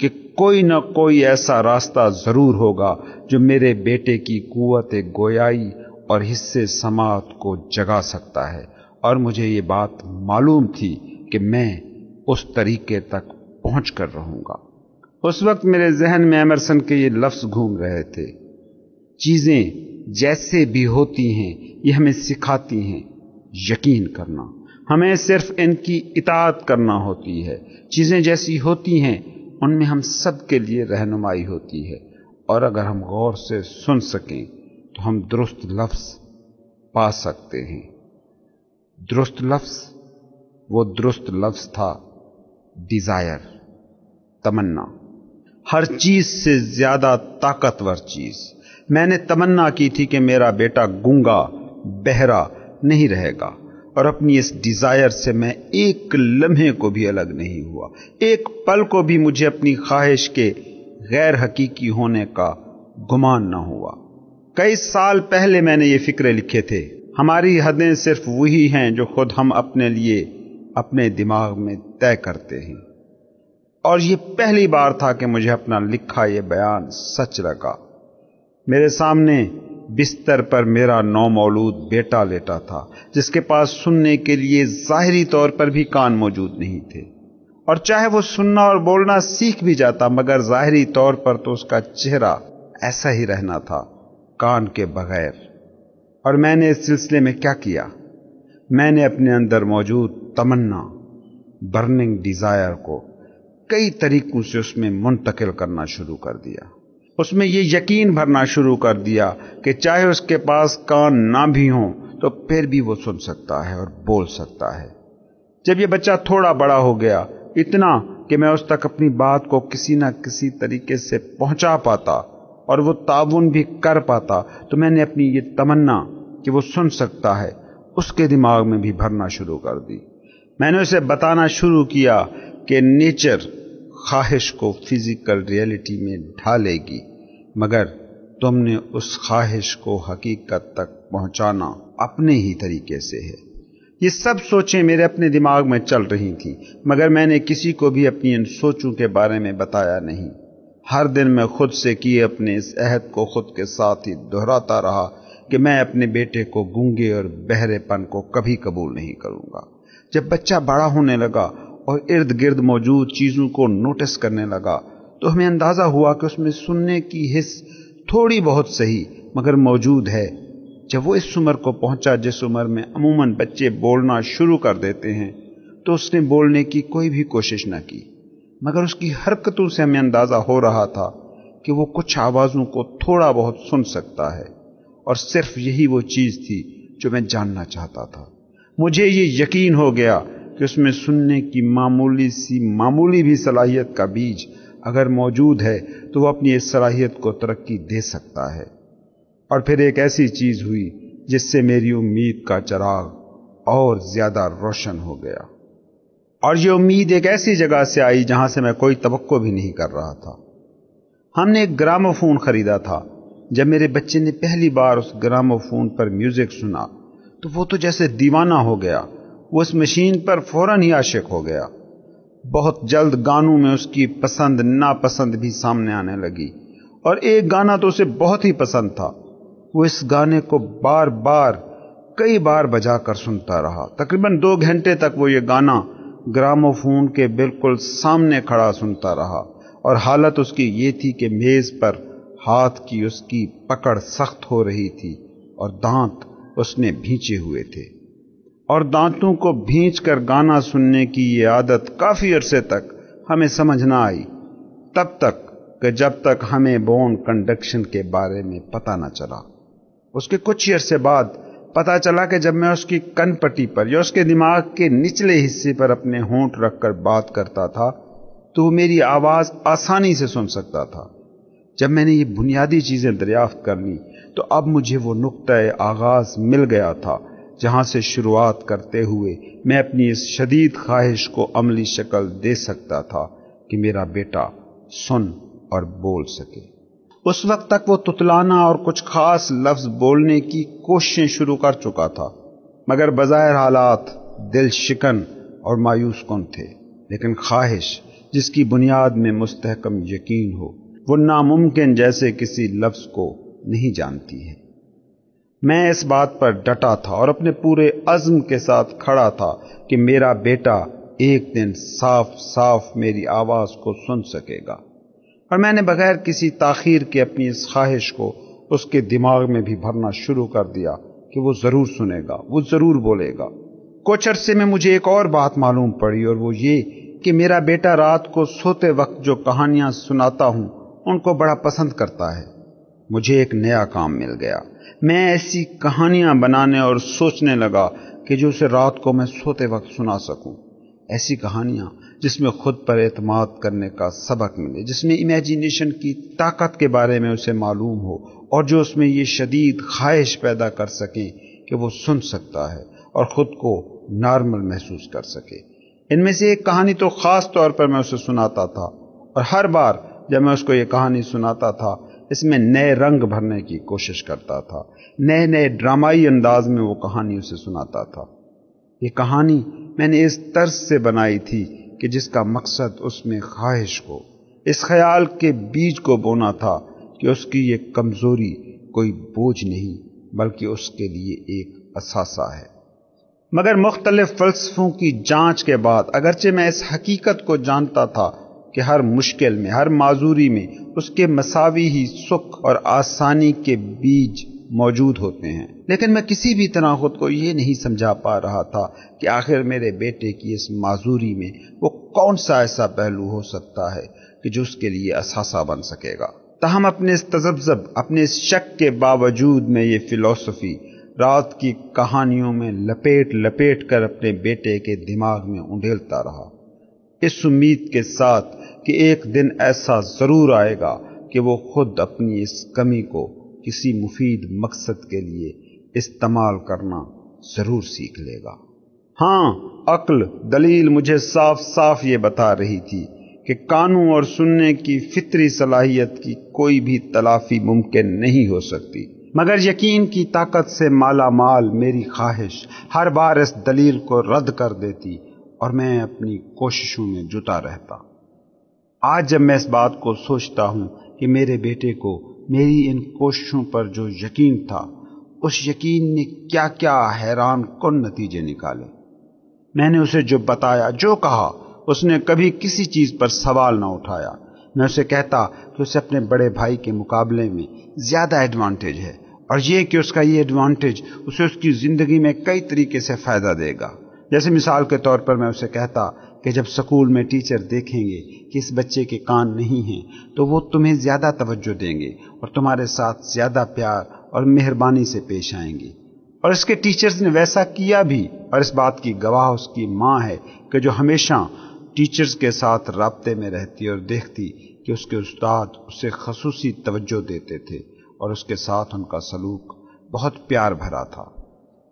कि कोई न कोई ऐसा रास्ता ज़रूर होगा जो मेरे बेटे की कुत गोयाई और हिस्से समात को जगा सकता है और मुझे ये बात मालूम थी कि मैं उस तरीके तक पहुँच कर रहूँगा उस वक्त मेरे जहन में एमरसन के ये लफ्ज़ घूम रहे थे चीज़ें जैसे भी होती हैं ये हमें सिखाती हैं यकीन करना हमें सिर्फ इनकी इतात करना होती है चीज़ें जैसी होती हैं उनमें हम सब के लिए रहनुमाई होती है और अगर हम गौर से सुन सकें तो हम दुरुस्त लफ्ज़ पा सकते हैं दुरुस्त लफ्ज़ वो दुरुस्त लफ्ज़ था डिज़ायर तमन्ना हर चीज़ से ज़्यादा ताकतवर चीज़ मैंने तमन्ना की थी कि मेरा बेटा गूंगा बहरा नहीं रहेगा और अपनी इस डिजायर से मैं एक लम्हे को भी अलग नहीं हुआ एक पल को भी मुझे अपनी ख्वाहिश के गैर हकीकी होने का गुमान न हुआ कई साल पहले मैंने ये फिक्रे लिखे थे हमारी हदें सिर्फ वही हैं जो खुद हम अपने लिए अपने दिमाग में तय करते हैं और ये पहली बार था कि मुझे अपना लिखा ये बयान सच लगा मेरे सामने बिस्तर पर मेरा नौ मौलूद बेटा लेटा था जिसके पास सुनने के लिए ज़ाहरी तौर पर भी कान मौजूद नहीं थे और चाहे वो सुनना और बोलना सीख भी जाता मगर ज़ाहरी तौर पर तो उसका चेहरा ऐसा ही रहना था कान के बगैर और मैंने इस सिलसिले में क्या किया मैंने अपने अंदर मौजूद तमन्ना बर्निंग डिज़ायर को कई तरीकों से उसमें मुंतकिल करना शुरू कर दिया उसमें ये यकीन भरना शुरू कर दिया कि चाहे उसके पास कान ना भी हो तो फिर भी वो सुन सकता है और बोल सकता है जब ये बच्चा थोड़ा बड़ा हो गया इतना कि मैं उस तक अपनी बात को किसी ना किसी तरीके से पहुंचा पाता और वो ताउन भी कर पाता तो मैंने अपनी ये तमन्ना कि वो सुन सकता है उसके दिमाग में भी भरना शुरू कर दी मैंने उसे बताना शुरू किया कि नेचर ख्वाहिश को फिजिकल रियलिटी में ढालेगी मगर तुमने उस ख्वाहिश को हकीकत तक पहुंचाना अपने ही तरीके से है ये सब सोचें मेरे अपने दिमाग में चल रही थी मगर मैंने किसी को भी अपनी इन सोचों के बारे में बताया नहीं हर दिन मैं खुद से किए अपने इस अहद को खुद के साथ ही दोहराता रहा कि मैं अपने बेटे को गूंगे और बहरेपन को कभी कबूल नहीं करूंगा जब बच्चा बड़ा होने लगा और इर्द गिर्द मौजूद चीज़ों को नोटिस करने लगा तो हमें अंदाज़ा हुआ कि उसमें सुनने की हिस्स थोड़ी बहुत सही मगर मौजूद है जब वो इस उम्र को पहुंचा जिस उम्र में अमूमन बच्चे बोलना शुरू कर देते हैं तो उसने बोलने की कोई भी कोशिश ना की मगर उसकी हरकतों से हमें अंदाज़ा हो रहा था कि वो कुछ आवाज़ों को थोड़ा बहुत सुन सकता है और सिर्फ यही वो चीज़ थी जो मैं जानना चाहता था मुझे ये यकीन हो गया कि उसमें सुनने की मामूली सी मामूली भी सलाहियत का बीज अगर मौजूद है तो वह अपनी इस सलाहियत को तरक्की दे सकता है और फिर एक ऐसी चीज हुई जिससे मेरी उम्मीद का चराग और ज्यादा रोशन हो गया और ये उम्मीद एक ऐसी जगह से आई जहां से मैं कोई तवक्को भी नहीं कर रहा था हमने एक ग्रामोफोन खरीदा था जब मेरे बच्चे ने पहली बार उस ग्रामोफोन पर म्यूजिक सुना तो वो तो जैसे दीवाना हो गया वो उस मशीन पर फौरन ही आशिक हो गया बहुत जल्द गानों में उसकी पसंद नापसंद भी सामने आने लगी और एक गाना तो उसे बहुत ही पसंद था वो इस गाने को बार बार कई बार बजाकर सुनता रहा तकरीबन दो घंटे तक वो ये गाना ग्रामोफोन के बिल्कुल सामने खड़ा सुनता रहा और हालत उसकी ये थी कि मेज़ पर हाथ की उसकी पकड़ सख्त हो रही थी और दांत उसने भींचे हुए थे और दांतों को भींच कर गाना सुनने की ये आदत काफ़ी अरसे तक हमें समझ ना आई तब तक कि जब तक हमें बोन कंडक्शन के बारे में पता ना चला उसके कुछ ही अरसे बाद पता चला कि जब मैं उसकी कनपट्टी पर या उसके दिमाग के निचले हिस्से पर अपने होंठ रखकर बात करता था तो वो मेरी आवाज़ आसानी से सुन सकता था जब मैंने ये बुनियादी चीज़ें दरियाफ्त कर ली तो अब मुझे वो नुकता आगाज़ मिल गया था जहां से शुरुआत करते हुए मैं अपनी इस शदीद ख्वाहिश को अमली शक्ल दे सकता था कि मेरा बेटा सुन और बोल सके उस वक्त तक वो तुतलाना और कुछ खास लफ्ज बोलने की कोशिशें शुरू कर चुका था मगर बज़ाहिर हालात दिल शिकन और मायूस कौन थे लेकिन ख्वाहिश जिसकी बुनियाद में मुस्तकम यकीन हो वो नामुमकिन जैसे किसी लफ्ज को नहीं जानती है मैं इस बात पर डटा था और अपने पूरे अज़म के साथ खड़ा था कि मेरा बेटा एक दिन साफ साफ मेरी आवाज़ को सुन सकेगा और मैंने बगैर किसी ताखीर के अपनी इस ख्वाहिश को उसके दिमाग में भी भरना शुरू कर दिया कि वो ज़रूर सुनेगा वो ज़रूर बोलेगा कुछ अरसे में मुझे एक और बात मालूम पड़ी और वो ये कि मेरा बेटा रात को सोते वक्त जो कहानियाँ सुनाता हूँ उनको बड़ा पसंद करता है मुझे एक नया काम मिल गया मैं ऐसी कहानियां बनाने और सोचने लगा कि जो उसे रात को मैं सोते वक्त सुना सकूं ऐसी कहानियां जिसमें खुद पर एतमाद करने का सबक मिले जिसमें इमेजिनेशन की ताकत के बारे में उसे मालूम हो और जो उसमें ये शदीद ख्वाहिश पैदा कर सकें कि वो सुन सकता है और ख़ुद को नॉर्मल महसूस कर सके इनमें से एक कहानी तो ख़ास तौर पर मैं उसे सुनाता था और हर बार जब मैं उसको ये कहानी सुनाता था इसमें नए रंग भरने की कोशिश करता था नए नए ड्रामाई अंदाज में वो कहानी उसे सुनाता था ये कहानी मैंने इस तर्ज से बनाई थी कि जिसका मकसद उसमें ख्वाहिश को इस ख्याल के बीज को बोना था कि उसकी ये कमज़ोरी कोई बोझ नहीं बल्कि उसके लिए एक असासा है मगर मुख्तलिफ फलसफों की जांच के बाद अगरचे मैं इस हकीकत को जानता था कि हर मुश्किल में हर माजूरी में उसके मसावी ही सुख और आसानी के बीज मौजूद होते हैं लेकिन मैं किसी भी तरह खुद को ये नहीं समझा पा रहा था कि आखिर मेरे बेटे की इस माजूरी में वो कौन सा ऐसा पहलू हो सकता है कि जो उसके लिए असासा बन सकेगा तहम अपने इस तजब्जब अपने इस शक के बावजूद में ये फिलोसफी रात की कहानियों में लपेट लपेट कर अपने बेटे के दिमाग में उंडेलता रहा इस उम्मीद के साथ कि एक दिन ऐसा जरूर आएगा कि वो खुद अपनी इस कमी को किसी मुफीद मकसद के लिए इस्तेमाल करना जरूर सीख लेगा हाँ अक्ल दलील मुझे साफ साफ ये बता रही थी कि कानों और सुनने की फितरी सलाहियत की कोई भी तलाफी मुमकिन नहीं हो सकती मगर यकीन की ताकत से माला माल मेरी ख्वाहिश हर बार इस दलील को रद्द कर देती और मैं अपनी कोशिशों में जुटा रहता आज जब मैं इस बात को सोचता हूं कि मेरे बेटे को मेरी इन कोशिशों पर जो यकीन था उस यकीन ने क्या क्या हैरान कन नतीजे निकाले मैंने उसे जो बताया जो कहा उसने कभी किसी चीज पर सवाल ना उठाया मैं उसे कहता कि उसे अपने बड़े भाई के मुकाबले में ज्यादा एडवांटेज है और ये कि उसका ये एडवांटेज उसे उसकी जिंदगी में कई तरीके से फायदा देगा जैसे मिसाल के तौर पर मैं उसे कहता कि जब स्कूल में टीचर देखेंगे कि इस बच्चे के कान नहीं हैं तो वो तुम्हें ज़्यादा तवज्जो देंगे और तुम्हारे साथ ज़्यादा प्यार और मेहरबानी से पेश आएंगे और इसके टीचर्स ने वैसा किया भी और इस बात की गवाह उसकी माँ है कि जो हमेशा टीचर्स के साथ रबते में रहती और देखती कि उसके उस्ताद उसे खसूसी तवज्जो देते थे और उसके साथ उनका सलूक बहुत प्यार भरा था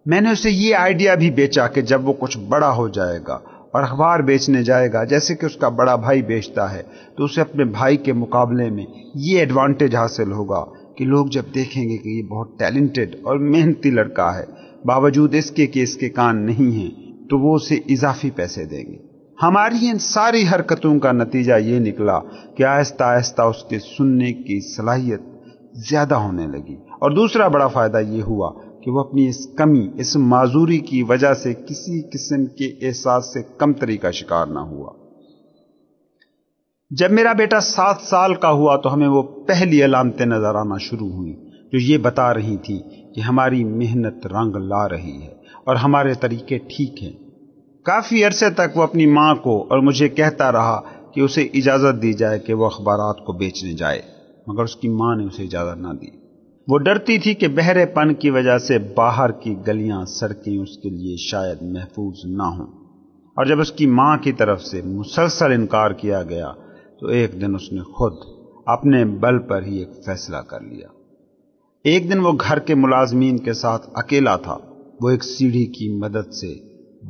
मैंने उसे ये आइडिया भी बेचा कि जब वो कुछ बड़ा हो जाएगा और अखबार बेचने जाएगा जैसे कि उसका बड़ा भाई बेचता है तो उसे अपने भाई के मुकाबले में ये एडवांटेज हासिल होगा कि लोग जब देखेंगे कि ये बहुत टैलेंटेड और मेहनती लड़का है बावजूद इसके कि इसके कान नहीं हैं तो वो उसे इजाफी पैसे देंगे हमारी इन सारी हरकतों का नतीजा ये निकला कि आहिस्ता आहिस्ता उसके सुनने की सलाहियत ज़्यादा होने लगी और दूसरा बड़ा फ़ायदा ये हुआ कि वो अपनी इस कमी इस माजूरी की वजह से किसी किस्म के एहसास से कम तरीका शिकार ना हुआ जब मेरा बेटा सात साल का हुआ तो हमें वो पहली अलामतें नजर आना शुरू हुई जो ये बता रही थी कि हमारी मेहनत रंग ला रही है और हमारे तरीके ठीक हैं काफ़ी अरसे तक वो अपनी माँ को और मुझे कहता रहा कि उसे इजाज़त दी जाए कि वह अखबार को बेचने जाए मगर उसकी माँ ने उसे इजाज़त ना दी वो डरती थी कि बहरेपन की वजह से बाहर की गलियां सड़कें उसके लिए शायद महफूज ना हों और जब उसकी माँ की तरफ से मुसलसल इनकार किया गया तो एक दिन उसने खुद अपने बल पर ही एक फैसला कर लिया एक दिन वो घर के मुलाजमीन के साथ अकेला था वो एक सीढ़ी की मदद से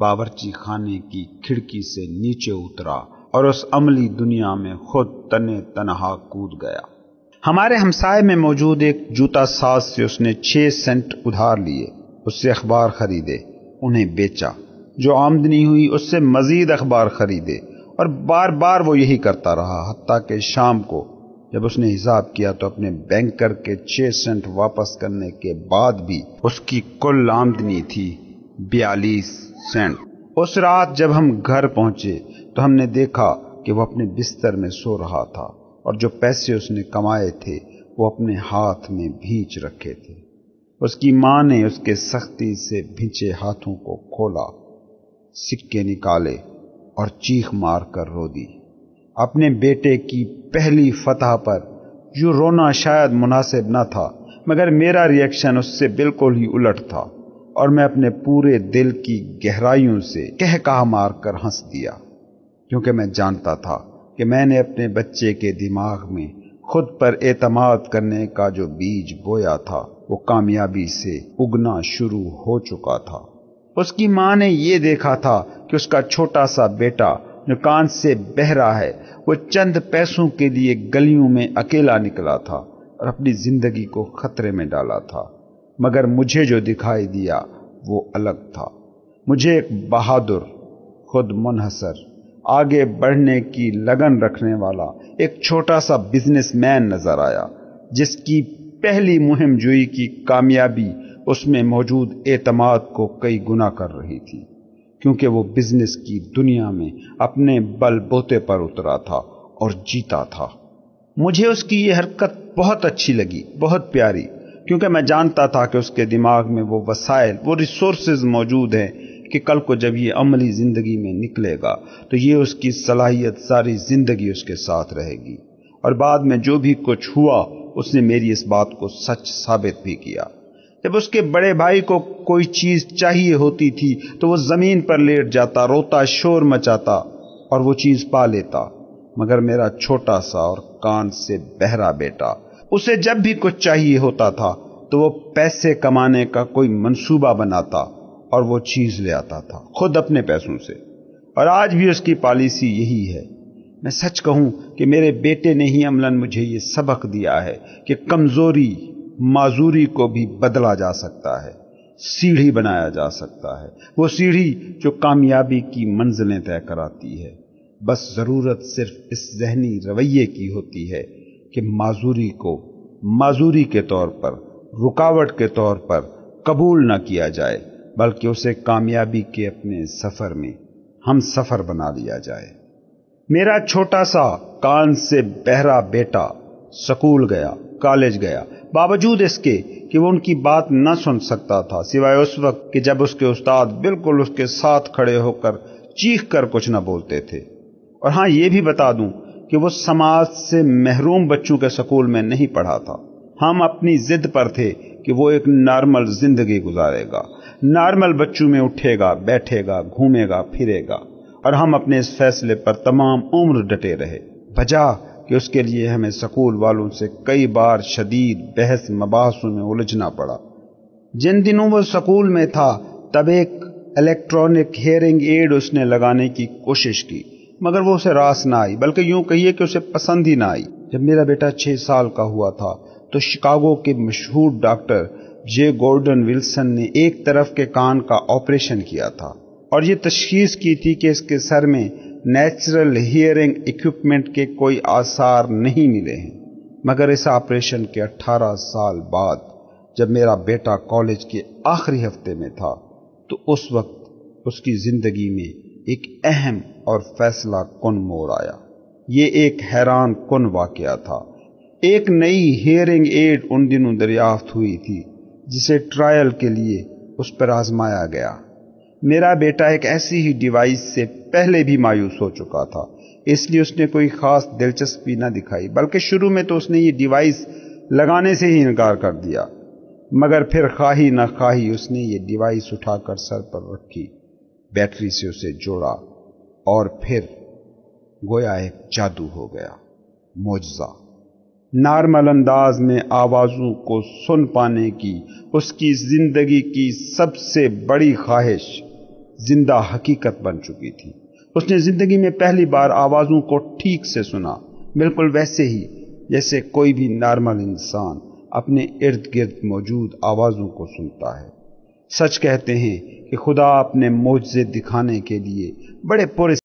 बावरची खाने की खिड़की से नीचे उतरा और उस अमली दुनिया में खुद तने तनहा कूद गया हमारे हमसाय में मौजूद एक जूता साज से उसने छह सेंट उधार लिए उससे अखबार खरीदे उन्हें बेचा जो आमदनी हुई उससे मजीद अखबार खरीदे और बार बार वो यही करता रहा हती के शाम को जब उसने हिसाब किया तो अपने बैंकर के छह सेंट वापस करने के बाद भी उसकी कुल आमदनी थी बयालीस सेंट उस रात जब हम घर पहुंचे तो हमने देखा कि वह अपने बिस्तर में सो रहा था और जो पैसे उसने कमाए थे वो अपने हाथ में भींच रखे थे उसकी मां ने उसके सख्ती से भींचे हाथों को खोला सिक्के निकाले और चीख मार कर रो दी अपने बेटे की पहली फतह पर जो रोना शायद मुनासिब न था मगर मेरा रिएक्शन उससे बिल्कुल ही उलट था और मैं अपने पूरे दिल की गहराइयों से कह कहा मार कर हंस दिया क्योंकि मैं जानता था कि मैंने अपने बच्चे के दिमाग में खुद पर एतमाद करने का जो बीज बोया था वो कामयाबी से उगना शुरू हो चुका था उसकी माँ ने यह देखा था कि उसका छोटा सा बेटा जो कान से बह रहा है वो चंद पैसों के लिए गलियों में अकेला निकला था और अपनी जिंदगी को खतरे में डाला था मगर मुझे जो दिखाई दिया वो अलग था मुझे एक बहादुर खुद मुनहसर आगे बढ़ने की लगन रखने वाला एक छोटा सा बिजनेसमैन नजर आया जिसकी पहली मुहिम जुई की कामयाबी उसमें मौजूद एतमाद को कई गुना कर रही थी क्योंकि वो बिजनेस की दुनिया में अपने बलबोते पर उतरा था और जीता था मुझे उसकी ये हरकत बहुत अच्छी लगी बहुत प्यारी क्योंकि मैं जानता था कि उसके दिमाग में वो वसाइल वो रिसोर्स मौजूद हैं कि कल को जब ये अमली ज़िंदगी में निकलेगा तो ये उसकी सलाहियत सारी ज़िंदगी उसके साथ रहेगी और बाद में जो भी कुछ हुआ उसने मेरी इस बात को सच साबित भी किया जब उसके बड़े भाई को कोई चीज़ चाहिए होती थी तो वो ज़मीन पर लेट जाता रोता शोर मचाता और वो चीज़ पा लेता मगर मेरा छोटा सा और कान से बहरा बेटा उसे जब भी कुछ चाहिए होता था तो वो पैसे कमाने का कोई मंसूबा बनाता और वो चीज ले आता था खुद अपने पैसों से और आज भी उसकी पॉलिसी यही है मैं सच कहूं कि मेरे बेटे ने ही अमलन मुझे ये सबक दिया है कि कमजोरी माजूरी को भी बदला जा सकता है सीढ़ी बनाया जा सकता है वो सीढ़ी जो कामयाबी की मंजिलें तय कराती है बस ज़रूरत सिर्फ इस जहनी रवैये की होती है कि माजूरी को माजूरी के तौर पर रुकावट के तौर पर कबूल ना किया जाए बल्कि उसे कामयाबी के अपने सफर में हम सफर बना लिया जाए मेरा छोटा सा कान से बहरा बेटा स्कूल गया कॉलेज गया बावजूद इसके कि वो उनकी बात न सुन सकता था सिवाय उस वक्त कि जब उसके उस्ताद बिल्कुल उसके साथ खड़े होकर चीख कर कुछ न बोलते थे और हाँ ये भी बता दूं कि वो समाज से महरूम बच्चों के स्कूल में नहीं पढ़ा था हम अपनी जिद पर थे कि वो एक नॉर्मल जिंदगी गुजारेगा नॉर्मल बच्चों में उठेगा बैठेगा घूमेगा फिरेगा और हम अपने इस फैसले पर तमाम उम्र डटे रहे बजा कि उसके लिए हमें स्कूल वालों से कई बार शदीद बहस मबासों में उलझना पड़ा जिन दिनों वो स्कूल में था तब एक इलेक्ट्रॉनिक हेयरिंग एड उसने लगाने की कोशिश की मगर वो उसे रास ना आई बल्कि यूं कहिए कि उसे पसंद ही ना आई जब मेरा बेटा छह साल का हुआ था तो शिकागो के मशहूर डॉक्टर जे गोर्डन विल्सन ने एक तरफ के कान का ऑपरेशन किया था और ये तशखीस की थी कि इसके सर में नेचुरल हियरिंग इक्विपमेंट के कोई आसार नहीं मिले हैं मगर इस ऑपरेशन के 18 साल बाद जब मेरा बेटा कॉलेज के आखिरी हफ्ते में था तो उस वक्त उसकी ज़िंदगी में एक अहम और फैसला कन मोड़ आया ये एक हैरान कन वाक़ था एक नई हियरिंग एड उन दिनों दरियाफ्त हुई थी जिसे ट्रायल के लिए उस पर आजमाया गया मेरा बेटा एक ऐसी ही डिवाइस से पहले भी मायूस हो चुका था इसलिए उसने कोई खास दिलचस्पी न दिखाई बल्कि शुरू में तो उसने ये डिवाइस लगाने से ही इनकार कर दिया मगर फिर खाही ना खाही उसने ये डिवाइस उठाकर सर पर रखी बैटरी से उसे जोड़ा और फिर गोया एक जादू हो गया मोजा नॉर्मल अंदाज में आवाज़ों को सुन पाने की उसकी ज़िंदगी की सबसे बड़ी ख्वाहिश जिंदा हकीकत बन चुकी थी उसने ज़िंदगी में पहली बार आवाज़ों को ठीक से सुना बिल्कुल वैसे ही जैसे कोई भी नॉर्मल इंसान अपने इर्द गिर्द मौजूद आवाज़ों को सुनता है सच कहते हैं कि खुदा अपने मोजे दिखाने के लिए बड़े पुरे